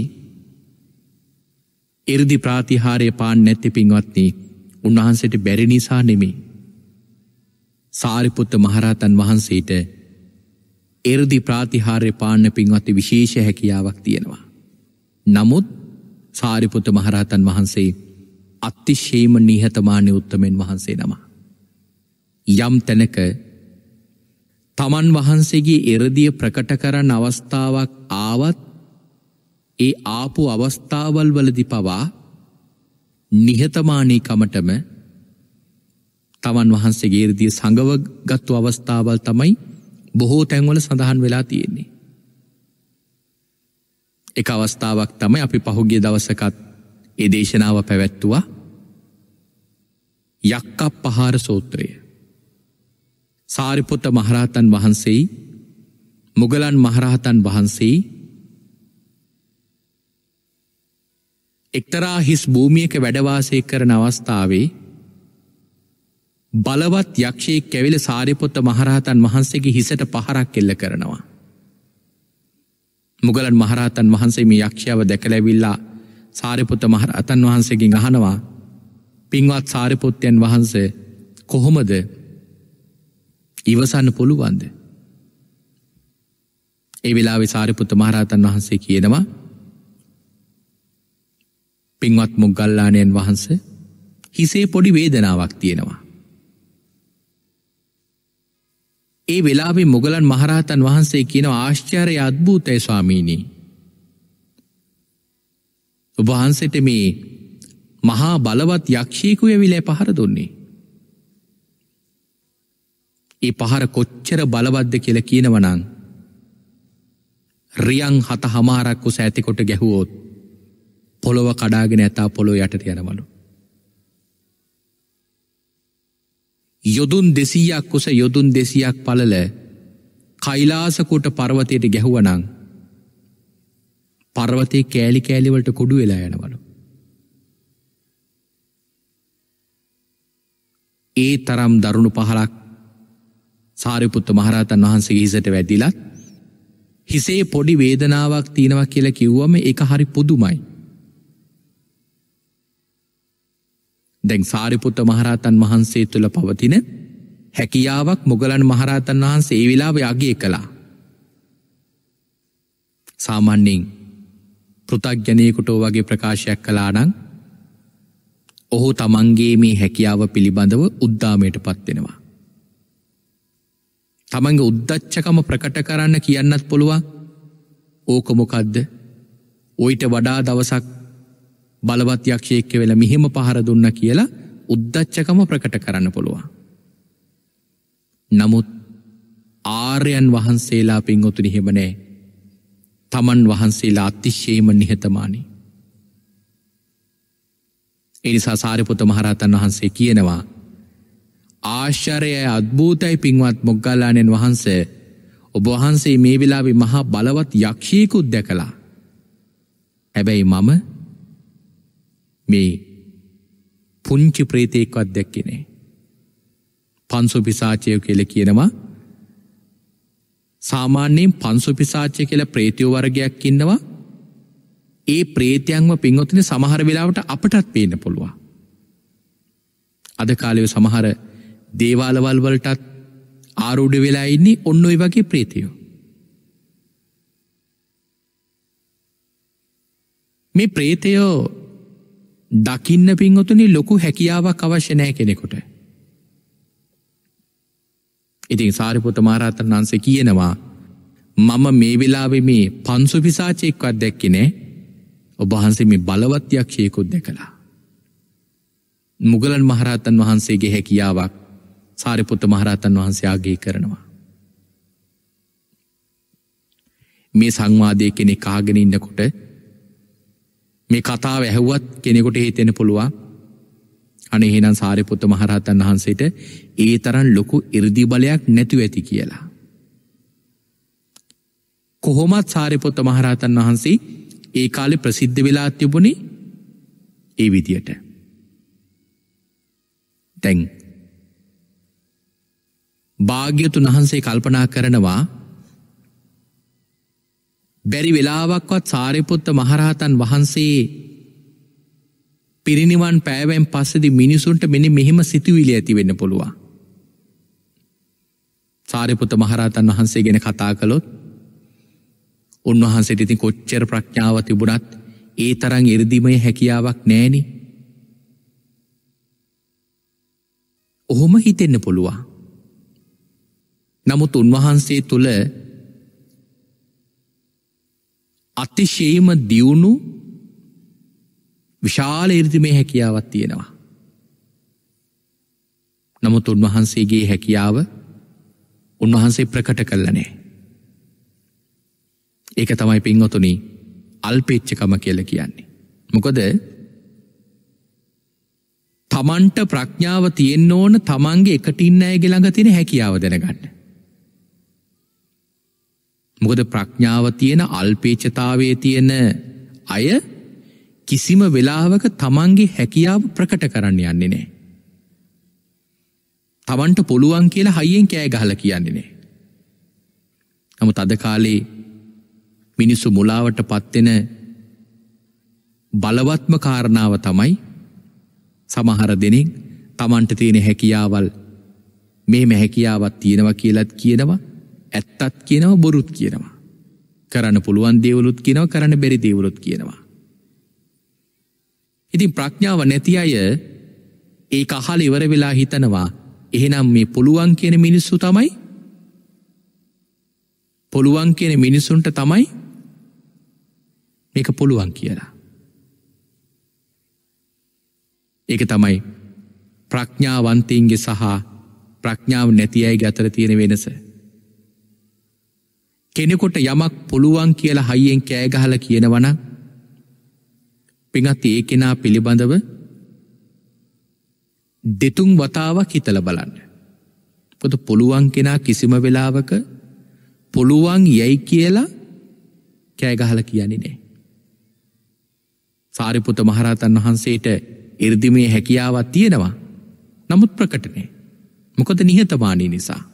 එරදි ප්‍රාතිහාරය පාන් නැති පින්වත්න්නේ උන්වහන්සට බැරි නිසා නෙමේ. සාරිපුත්ත මහරහතන් වහන්සේට එරදි ප්‍රාතිහාරය පාන්න පින්වත්ති විශේෂ හැකියාවක් තියෙනවා. නමුත් සාරිපුත මහරහතන් වහන්සේ අත්තිශේම නිහතමානය උත්තමෙන් වහන්සේ නම. යම් තැනක තමන් වහන්සේගේ එරදිය ප්‍රකට කරන්න අවස්ථාවක් ආවත් ඒ ආපු අවස්ථාවල් වලදි පවා නිහතමානීකමටම තමන් වහන්සේ ගේරදිය සඟව ගත්තු අවස්ථාවල් තමයි බොහෝ තැන්වල සඳහන් වෙලා තියෙන්නේ. එක අවස්ථාවක් තමයි අපි පහුගිය දවසකත් ඒ දේශනාව පැවැත්තුවා යක්ක පහාර සූත්‍රය. සාරිපුත්ත මහරහතන් වහන්සේ මුගලන් මහරහතන් වහන්සේ එක්තරා හිස් භූමියක වැඩවාසය කරන අවස්ථාවේ බලවත් යක්ෂයේ කැවිල සාරිපොත්ත මහරහතන් වහන්සේගේ හිසට පහරක් කෙල්ල කරනවා. මුගලන් මහරහතන් වහන්සේ මේ යක්ෂාව දැකලැවිල්ලා සාරිපොත මහරහතන් වහන්සේගෙන් අහනවා පින්වත් සාරිපොත්තයන් වහන්සේ කොහොමද ඉවසන්න පුළුවන්ද. ඒ වෙලාවෙ සාරිපුත මහරහතන් වහන්සේ කියනවා පින්වත් මුගල්ලානයන් වහන්ස හිසේ පොඩි වේදනාවක් තියෙනවා. ඒ වෙලාවේ මුගලන් මහරහතන් වහන්සේ කියන ආශ්චාරය අත්භූතය ස්වාමීණී. වහන්සට මේ මහා බලවත් යක්ෂීකු ඇවිලෑ පහර දුන්නේ. ඒ පහර කොච්චර බලවද්ද කියල කියනවනං. රියං හත හමාරක්කු සෑතිකොට ගැහුවෝත් පොළොව කඩාගෙන ඇතා පොළො යටට යනවලු. යොදුන් දෙසීයක් කුස යොදුන් දෙසයක් පලල කයිලාසකොට පර්වතයට ගැහුවනං පර්වතය කෑලි කෑලිවලට කොඩු වෙලා යනවනු. ඒ තරම් දරුණු පහරක් සාරිපුත්ත මහරහතන් වහන්සේ හිසට වැදිලත් හිසේ පොඩි වේදනාවක් තියෙනවක් කියලා කිව්වම එක හරි පුදුමයි. දැන් සාරිපුත්ත මහරහතන් වහන්සේ තුළ පවතින හැකියාවක් මුගලන් මහරහතන් වහන්සේ ඒ වෙලාව යගේ කළා. සාමන්්‍යෙන් පෘතක්ජනයකුට වගේ ප්‍රකාශයක් කලානං ඔහු තමන්ගේ මේ හැකියාව පිළිබඳව උද්දාමයට පත්වෙනවා. තමන්ගේ උද්දච්චකම ප්‍රකට කරන්න කියන්නත් පුළුවන් ඕකමොකදද ඔයිට වඩා දවසක් බලවත් යක්ෂයෙක්ක වෙල මෙහෙම පහර දුන්න කියලා උද්දච්චකම ප්‍රකට කරන්න පුළුවන්. නමුත් ආර්යන් වහන්සේලා පින්ගොතුනි හෙමනෑ තමන් වහන්සේලා අතිශ්‍යයම නිහතමානි. එනිසා සාරිපුත මහරහතන් වහන්සේ කියනවා ආශ්චරයයි අත්භූතයි පින්වත් මොග්ගල්ලානෙන් වහන්ස ඔබ වහන්සේ මේ වෙලාවෙ මහා බලවත් යක්ෂයකුත් දැකලා හැබැයි මම මේ පුංචි ප්‍රේතයෙක්වත් දැක්කෙනේ. පන්සුපිසාචයෝ කියල කියනවා සාමාන්‍යයෙන් පන්සුපිසාච්චය කියල ප්‍රේතියෝ වර්ගයක් ඉන්නවා ඒ ප්‍රේතියන්ව පින්වතින සමහර වෙලාවට අපටත් පේන්න පුළුවන්. අද කාලව සමහර දේවාලවල් වලටත් ආරුඩ වෙලා ඉන්නේ ඔන්න ඔයි වගේ ප්‍රේතියෝ. මේ ප්‍රේතයෝ දකින්න පින්වතුනි ලොකු හැකියාවක් අවශ්‍යනෑ කෙනෙකොට. ඉතින් සාරිපොත මාරාතන් වන්සේ කියනවා මම මේ වෙලාවෙ මේ පන්සු පිසාචෙක්වත් දැක්කෙනේ ඔබහන්සේ මේ බලවත්යක්ෂයකුත් දැකලා. මුගලන් මහරහතන් වහන්සේගේ හැකියාවක් සාරිපුත්ත මහරහතන් වහන්සේ ආගේ කරනවා. මේ සංවාදය කෙනෙ කාගෙන ඉන්නකොට මේ කතාව ඇහුවත් කෙනෙකුට හිතෙන පුළුවන් අනේ එහෙනම් සාරිපුත්ත මහරහතන් වහන්සේට ඒ තරම් ලොකු 이르දි බලයක් නැතුව ඇති කියලා. කොහොමත් සාරිපුත්ත මහරහතන් වහන්සේ ඒ කාලේ ප්‍රසිද්ධ වෙලා තිබුණේ ඒ විදියට. දැන් භාග්‍යතුන් වහන්සේ කල්පනා කරනවා බැරි වෙලාවක්වත් සාරිපුත්ත මහරහතන් වහන්සේ පිරිනිවන් පෑවැම් පස්සදි මිනිසුන්ට මෙනි මෙහෙම සිතුවිලි ඇතිවෙන්න පුළුවන්. සාරිපුත මහරහතන් වහන්සේ ගෙන කතා කළොත් උන්වහන්සේට ඉතින් කොච්චර ප්‍රඥාව තිබුණත් ඒ තරං ඉරදිමය හැකියාවක් නෑනි. ඔහොම හිතෙන්න පුළුවන්. නමුත් උන්වහන්සේ තුළ අතිශේම දියුණු විශාල ඉර්දිමේ හැකියාවත් තියෙනවා. නමුත් උන්වහන්සේගේ හැකියාව උන්වහන්සේ ප්‍රකට කල්ලනේ. ඒක තමයි පින්වතුනි අල්පේච්චකම කියල කියන්නේ. මොකද තමන්ට ප්‍රඥාව තියෙන් ඕන තමන්ගේ එකටින්න ඇගෙ ළඟ තින හැකියාව දෙනගන්න. මොකද ප්‍රඥාව තියෙන අල්පේචතාවේ තියෙන අය කිසිම වෙලාවක තමන්ගේ හැකියාව ප්‍රකට කරන්න යන්නේ නෑ. තමන්ට පුළුවන් කියලා හයියෙන් කෑ ගහල කියන්නේ නෑ. නමුත් අද කාලේ මිනිස්සු මුලාවට පත්වෙන බලවත්ම කාරණාව තමයි සමහර දෙනෙක් තමන්ට තියෙන හැකියාවල් මේ මැහැකියාවත් තියෙනවා කියලත් කියනවා ඇත්තත් කියනව බොරුත් කියනවා. කරන්න පුළුවන් දේවලුත් කියනව කරන්න බැරි දේවලුත් කියනවා. ඉතින් ප්‍රඥාව නැති අය ඒ අහල ඉවර වෙලා හිතනවා එහෙනම් මේ පුළුවන් කියන මිනිස්සු තමයි පුළුවන් කියන මිනිස්සුන්ට තමයි මේක පුළුවන් කියලා. ඒක තමයි ප්‍රඥාවන්තීන්ගේ සහ ප්‍රඥාව නැති අයගේ අතර තියෙන වෙනස. කෙනෙකොට යමක් පුළුවන් කියලා හයියෙන් කෑගහල කියනවන පිඟත් ඒ කෙනා පිළිබඳව දෙතුන් වතාවක් හිතල බලන්න. පොද පුළුවන් කෙනා කිසිම වෙලාවක පුළුවන් යැයි කියලා කෑගහල කියන්නේ නෑ. සාරිපුත මහරහතන් වහන්සේට ඉර්දිමේ හැකියාවත් තියෙනවා නමුත් ප්‍රකටනේ මොකද නිහතමානී නිසා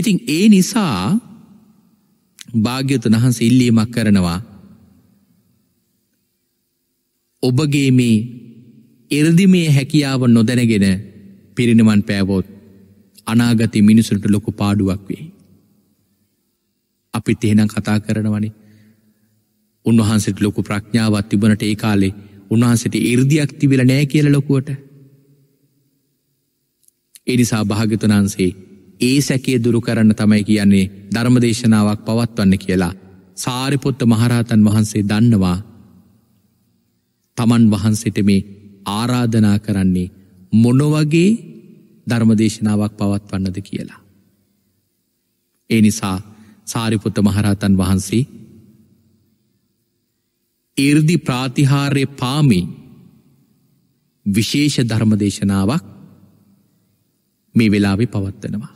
ඉතින් ඒ නිසා භාග්‍යතුන් වහන්ස ඉල්ලීමක් කරනවා ඔබගේ මේ එරදිමේ හැකියාව නොදැනගෙන පිරිනිවන් පෑවෝත් අනාගත මිනිසුන්ට ලොකු පාඩුවක් වෙයි. අපි තේනම් කතා කරනවනේ උන්වහන්සට ලොකු ප්‍රඥාවත් තිබනට ඒ කාලේ උන්වහන්සට ඉර්දියක් තිබිල නෑ කියල ලොකුවට එනිසා භාගතුනාන්සේ ඒ සැකේ දුරු කරන්න තමයි කියන්නේ ධර්මදේශනාවක් පවත්වන්න කියලා සාරිපොත්ත මහරහතන් වහන්සේ දන්නවා තමන් වහන්සේට මේ ආරාධනා කරන්නේ මොනවගේ ධර්මදේශනාවක් පවත්වන්නද කියලා. ඒ නිසා සාරිපොත්ත මහරහතන් වහන්සේ ඉර්දි ප්‍රාතිහාරය පාමි විශේෂ ධර්මදේශනාවක් මේ වෙලාවෙ පවත්වනවා.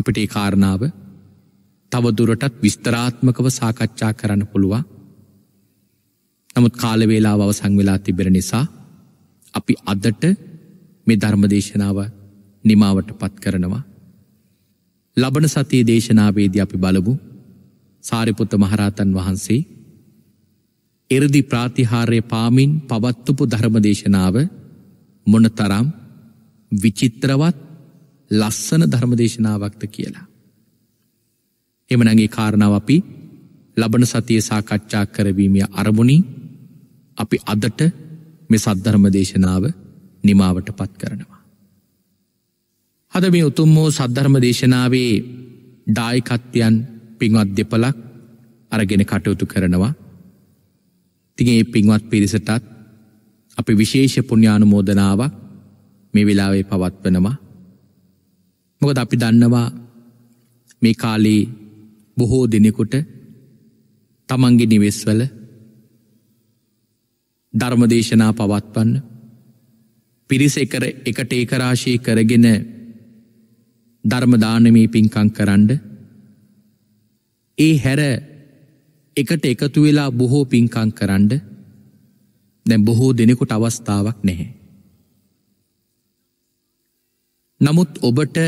අපට ඒ කාරණාව තවදුරටත් විස්තරාත්මකව සාකච්ඡා කරන්න පුළුවන් නමුත් කාලවේලා අවසං වෙලා තිබෙන නිසා අපි අදට මේ ධර්මදේශනාව නිමාවට පත් කරනවා ලබන සතියේ දේශනාවේදී අපි බලමු සාරිපුත්ත මහරහතන් වහන්සේ එරදි ප්‍රාතිහාර්ය පාමින් පවත්වපු ධර්මදේශනාව මොනතරම් විචිත්‍රවත් ලස්සන ධර්මදේශනාවක්ද කියලා. එමනගේ කාරණාව අපි ලබන සතිය සාකච්ඡා කරවීමය අරමුණි අපි අදට මෙ සද්ධර්ම දේශනාව නිමාවට පත් කරනවා. හද මේ උතුම් වෝ සද්ධර්ම දේශනාවේ ඩායිකත්වයන් පින්වත් දෙපලක් අරගෙන කටයුතු කරනවා තිගේ ඒ පින්වත් පිරිසටත් අපි විශේෂ පුුණ්‍යානු මෝදනාවක් මේ වෙලාවේ පවත්වනවා මොකද අපි දන්නවා මේ කාලේ බොහෝ දෙනෙකුට තමන්ගේ නිවෙස්වල ධර්මදේශනා පවත්වන්න පිරිස එකර එකට ඒකරාශී කරගෙන ධර්මදානමී පින්කං කරන්ඩ ඒ හැර එකට එකතු වෙලා බොහෝ පින්කං කරන්ඩ දැ බොහෝ දෙනෙකුට අවස්ථාවක් නැහැ. නමුත් ඔබට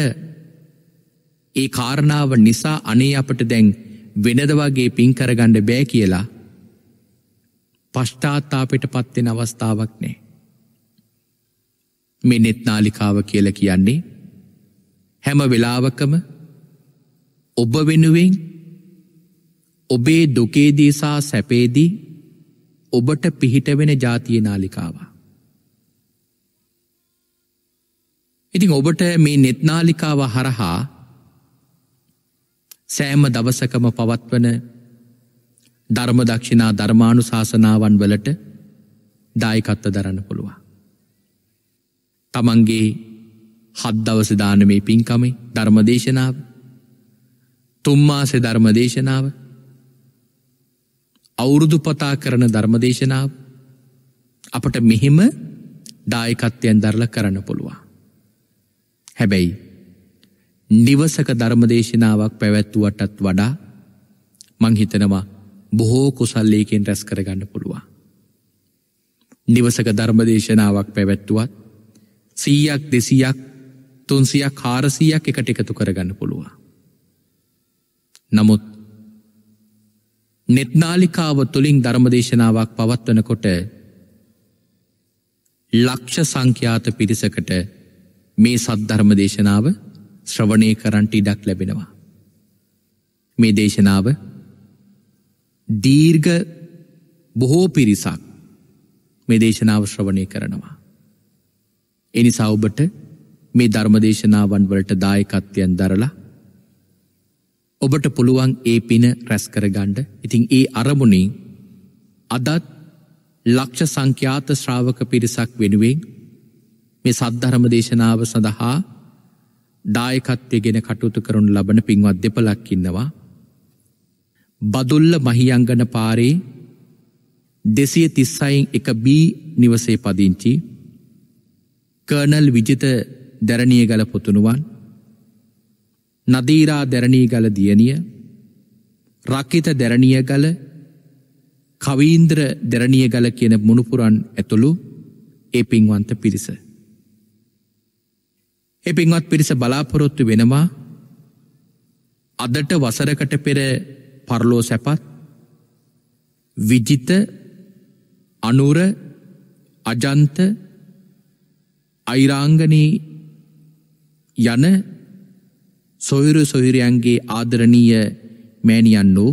ඒ කාරණාව නිසා අනේ අපට දැන් වෙනද වගේ පින් කරගණ්ඩ බෑ කියලා පශ්ඨාත්තාපෙට පත්වෙන අවස්ථාවක් නෑ. මෙනෙත් නාලිකාව කියල කියන්නේ හැම වෙලාවකම ඔබ වෙනුවෙන් ඔබේ දුකේදීසා සැපේදී ඔබට පිහිටවෙන ජාතිය නාලිකාවා. ඉතිං ඔබට මේ නෙත්නාලිකාව හරහා සෑම දවසකම පවත්වන ධර්මදක්ෂිනා ධර්මාණු ශාසනාවන් වලට දායකත්ත දරන්න පුළුවන්. තමන්ගේ හද්දවසදාන මේ පින්කමේ ධර්මදේශනාව තුම්මාසෙ ධර්මදේශනාව අවුරුදු පතා කරන ධර්මදේශනාව අපට මෙහෙම දායකත්වයන් දරල කරන්න පුළුවන්. හැබැයි නිවසක ධර්මදේශනාවක් පැවැත්තුවටත් වඩා මංහිතනවා බොහෝ කුසල්ලේකෙන් රැස් කරගන්න පුළුවන්. නිවසක ධර්මදේශනාවක් පැවැත්තුවත් සීයක් දෙසියක් තුන්සියක් කාරසීයක් එකට එකතු කරගන්න පුළුවන්. නමුත් නෙත්නාලිකාව තුළින් ධර්මදේශනාවක් පවත්වනකොට ලක්ෂ සංඛ්‍යාත පිරිසකට මේ සද්ධර්ම දේශනාව ශ්‍රවණය කරන්ට ඉඩක් ලැබෙනවා. මේ දේශනාව දීර්ග බොහෝ පිරිසක් මේ දේශනාව ශ්‍රවණය කරනවා. එනිසා ඔබට මේ ධර්මදේශනාවන් වලට දායකත්වයන් දරලා ඔබට පුළුවන් ඒ පින රැස් කරගණ්ඩ ඉතින් ඒ අරමුණින් අදත් ලක්ෂ සංඛ්‍යාත ශ්‍රාවක පිරිසක් වෙනුවෙන් මේ සද්ධරම දේශනාව සඳහා දායකත්වය ගෙන කටයුතු කරනු ලබන පින්වත් දෙපලක් ඉන්නවා. බදුල්ල මහියංගන පාරේ දෙසිය තිස්සයින් එක බී නිවසේ පදිංචි කර්නල් විජිත දැරණිය ගල පුතුණුවන් නදීරා දැරණී ගල දියණිය රකිත දැරණිය ගල කවීන්ද්‍ර දැරණිය ගල කියන මුණුපුරන් ඇතුළු ඒ පින්වන්ත පිරිස. එ පින්වත් පිරිස බලාපොරොත්තු වෙනවා අදට වසරකට පෙර පරලෝ සැපත් විජිත අනුර අජන්ත අයිරාංගනී යන සොයුරු සොහිරයන්ගේ ආදරණීය මෑණියන්නෝ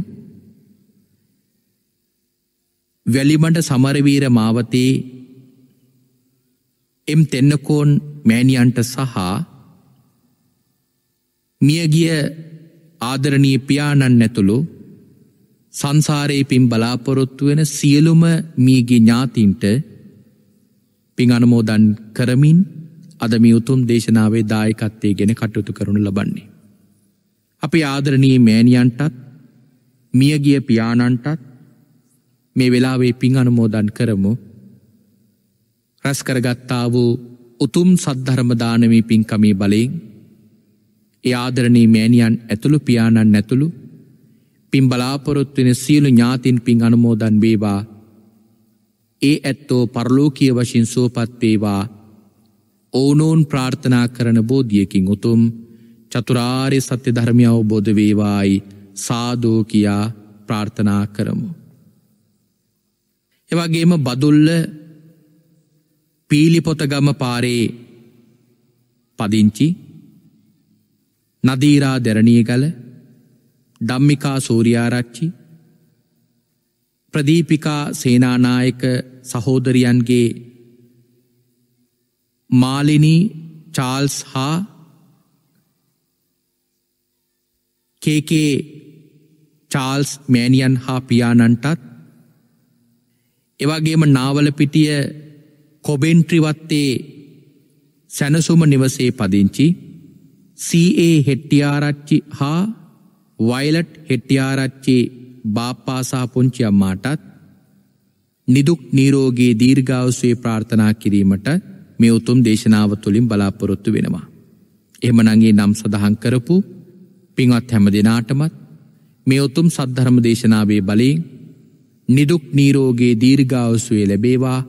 වැලිමට සමරවීර මාවතේ එම් තෙන්නකෝන් මෑණියන්ට සහ මියගිය ආදරණී පියාණන් ඇතුළු සංසාරයේ පින් බලාපොරොත්තු වෙන සියලුම මියගේ ඥාතීන්ට පින් අනුමෝදන් කරමින් අද මේ උතුම් දේශනාවේ දායකත්වයේ ගෙන කටයුතු කරනු ලබන්නේ. අපේ ආදරණීය මෑණියන්ටත් මියගිය පියාණන්ටත් මේ වෙලාවේ පින් අනුමෝදන් කරමු. රැස්කරගත්තා වූ උතුම් සද්ධරමදානමී පින්කමී බලයෙන් ඒ ආදරණී මෑණියන් ඇතුළු පියාණන් නැතුළු පින් බලාපොරොත්වෙන සියලු ඥාතින් පින් අනුමෝදන් වේවා ඒ ඇත්තෝ පරලෝකීය වශින් සුවපත් වේවා ඕනෝන් ප්‍රාර්ථනා කරන බෝධියකින් උතුම් චතුරාර්ය සත්‍ය ධර්මය අවබෝධ වේවායි සාදෝ කියා ප්‍රාර්ථනා කරමු. එවගේම බදුල්ල පීලිපොතගම පාරේ පදිංචි නදීරා දෙරණියගල ධම්මිකා සූරියාරච්චි ප්‍රදීපිකා සේනානායක සහෝදරියන්ගේ මාලිනී චාල්ස් හා කේකේ චාල්ස් මෑනියන් හා පියානන්ටත් එවගේම නාවල පිටිය කොබෙන්ට්‍රිවත්තේ සැනසුම නිවසේ පදිංචි සඒ හෙට්ටියාරච්චි හා වයිලට් හෙට්ටියාරච්චි බාපාසාපුංචි අම්මාටත් නිදුක් නීරෝගේ දීර්ගාවස්වේ ප්‍රාර්ථනා කිරීමට මේ උතුම් දේශනාව තුළින් බලාපොරොත්තු වෙනවා. එහමනගේ නම් සඳහන් කරපු පින්වත් හැම දෙනාටමත් මේ උතුම් සද්ධරම දේශනාවේ බලින් නිදුක් නීරෝගේ දීර්ගාවස්වේ ලැබේවා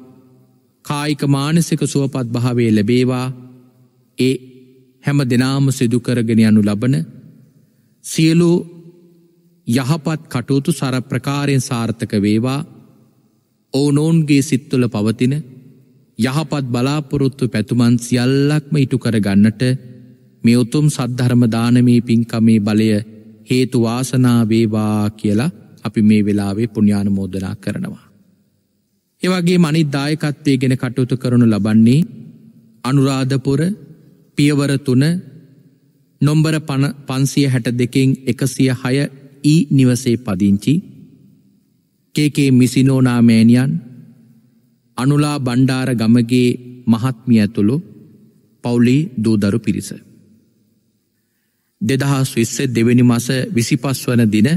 කායික මානසික සුවපත් භාවේ ලැබේවා ඒ හැම දෙනාම සිදුකරගෙන යනු ලබන සියලු යහපත් කටයුතු සර ප්‍රකාරයෙන් සාර්ථක වේවා ඕනෝන්ගේ සිත්තුල පවතින යහපත් බලාපොරොත්තු පැතුමන් සියල්ලක්ම ඉටු කරගන්නට මේ උතුම් සද්ධර්ම දානමේ පින්කමේ බලය හේතු වාසනා වේවා කියලා අපි මේ වෙලාවේ පුුණ්‍යානමෝදනා කරනවා. එවගේ මනි දායකත්වය ගෙන කටයුතු කරනු ලබන්නේ අනුරාධපුර පියවර තුන නොම්බර පන්සිය හැට දෙකෙන් එකසිය හය ඊ නිවසේ පදිංචි කේකේ මිසිනෝනාමෑනියන් අනුලා බණ්ඩාර ගමගේ මහත්මිය ඇතුළු පවුලි දූදරු පිරිස. දෙදහස් විස්ස දෙවැනි මස විසිපස් වන දින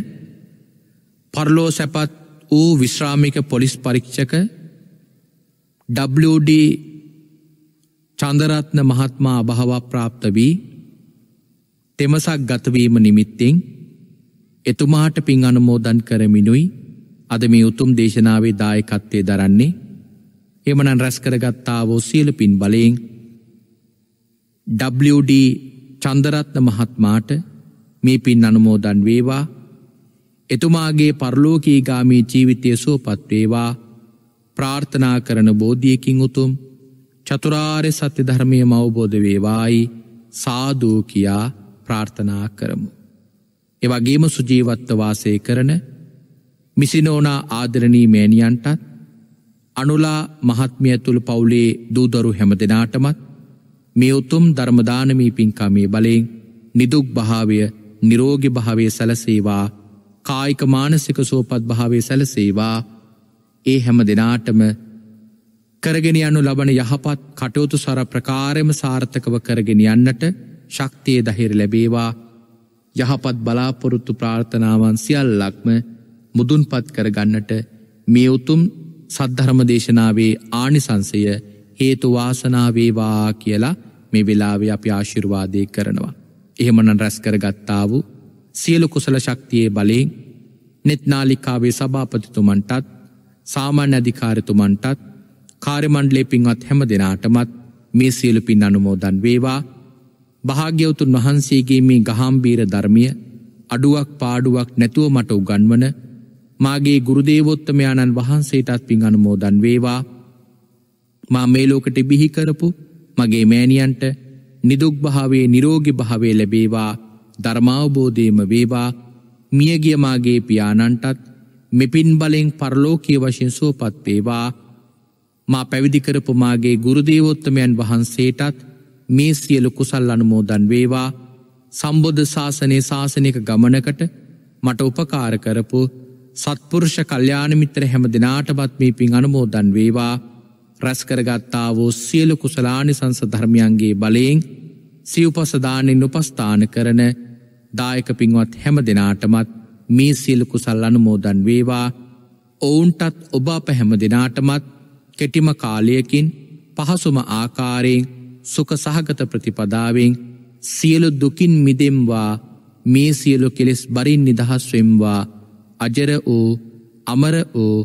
පරලෝ සැපත් වූ විශ්‍රාමික පොලිස් පරීක්ෂක ඩ. චන්දරත්න මහත්මා අභහවක් ප්‍රාප්ත වී තෙමසක් ගතවීම නිමිත්තෙන් එතුමාට පින් අනුමෝදන් කරමිනුයි අද මේ උතුම් දේශනාවේ දායකත්වය දරන්නේ එමනන් රැස් කරගත්තාවෝ සියලු පින් බලයෙන් WD චන්දරත්න මහත්මාට මේ පින් අනුමෝදන් වේවා එතුමාගේ පරලෝකීගාමී ජීවිතය සුවපත් වේවා ප්‍රාර්ථනා කරන බෝධියකින් උතුම් චතුරාර්ය සත්‍ය ධර්මය මවබෝධ වේවායි සාදූ කියා ප්‍රාර්ථනා කරමු. එවගේම සුජීවත්ව වාසය කරන මිසිනෝනා ආදරණී මෑණියන්ටත් අනුලා මහත්මිය තුළ පවුලේ දූදරු හැම දෙනාටමත් මේ උතුම් ධර්මදානමී පින්කමේ බලයෙන් නිදුක් භාවය නිරෝගි භාවය සැලසේවා කායික මානසික සෝපත් භාවය සැලසේවා ඒ හැම දෙනාටම කරගෙන යනු ලබන යහපත් කටයුතු සර ප්‍රකාරම සාර්ථකව කරගෙන යන්නට ශක්තිය දහිර ලැබේවා යහපත් බලාපොරොත්තු ප්‍රාර්ථනාවන් සියල්ලක්ම මුදුන්පත් කරගන්නට මේ උතුම් සද්ධරම දේශනාවේ ආනිසංසය හේතුවාසනාවේවා කියලා මේ වෙලාවේ අපි ආශිර්වාදය කරනවා. එහෙමනන් රැස් කරගත්තා වූ සියලු කුසල ශක්තියේ බලයෙන් නෙත්නාලිකාවේ සභාපතිතුමන්ටත් සාමාන්‍ය අධිකාරතුමන්ටත් කාර්මණ්ඩලේ පින්වත් හැම දෙනාටමත් මේ සියලු පින් අනුමෝදන් වේවා භාග්‍යවතුන් වහන්සේගේ මේ ගහම්බීර ධර්මිය අඩුවක් පාඩුවක් නැතුව මට උගන්වන මාගේ ගුරුදේවොත්තමයාණන් වහන්සේටත් පින් අනුමෝදන් වේවා මා මේ ලෝකට බිහි කරපු මගේ මෑණියන්ට නිදුක් භාවේ නිරෝගී භාවේ ලැබේවා ධර්මාවබෝධයම වේවා මියගිය මාගේ පියාණන්ටත් මෙපින් බලෙන් පරලෝකය වශයෙන් සෝපත්වේවා මා පැවිදිකරපුමාගේ ගුරුදේවෝත්තමයන් වහන්සේටත් මේ සියලු කුසල් අනුමෝදන් වේවා සම්බොධ ශාසනය ශාසනයක ගමනකට මට උපකාර කරපු සත්පුරුෂ කල්්‍යානමිත්‍ර හැම දෙනාටබත් මේ පින් අනුමෝදන් වේවා රැස්කරගත්තා වූ සියලු කුසලානි සංසධර්මයන්ගේ බලයෙන් සිව්පසදානෙන් උපස්ථාන කරන දායක පින්වත් හැම දෙනාටමත් මේ සියලු කුසල් අනුමෝදන් වේවා ඔවුන්ටත් ඔබ අප හැම දෙනාටමත් කෙටිම කාලයකින් පහසුම ආකාරයෙන් සුක සහගත ප්‍රතිපදාවෙන් සියලු දුකින් මිදෙම්වා මේ සියලු කෙලෙස් බරින් නිදහස්වෙම්වා අජර වූ අමර වූ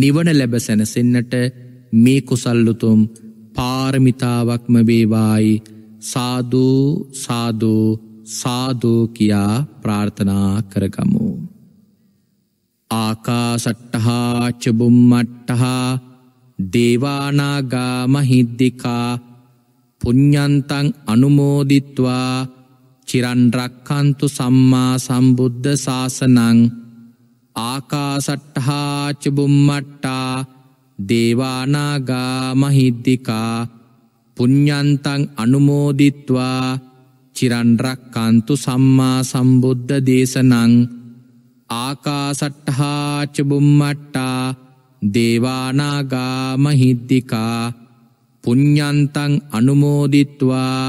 නිවන ලැබ සැනසෙන්න්නට මේ කුසල්ලුතුම් පාරමිතාවක්ම වේවායි සාධූ සාධූ සාදෝ කියා ප්‍රාර්ථනා කරගමු. ආකාසට්ටහා චබුම්මට්ටහා දේවානාගා මහිද්දිකා පුඤ්ඥන්තං අනුමෝදිත්වා චිරන්රක්කන්තු සම්මා සම්බුද්ධ සාසනං ආකාසට්ටහාචබුම්මට්ටා දේවානාගා මහිද්දිකා පුඤ්ඥන්තං අනුමෝදිත්වා චිරන්රක්කන්තු සම්මා සම්බුද්ධ දේශනං ආකාසට්හාචබුම්මට්ටා දේවානාගාමහිද්දිකා පුඤ්ඥන්තං අනුමෝදිත්වා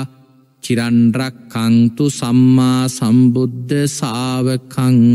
චිරන්රක්කංතු සම්මා සම්බුද්ධ සාාවකං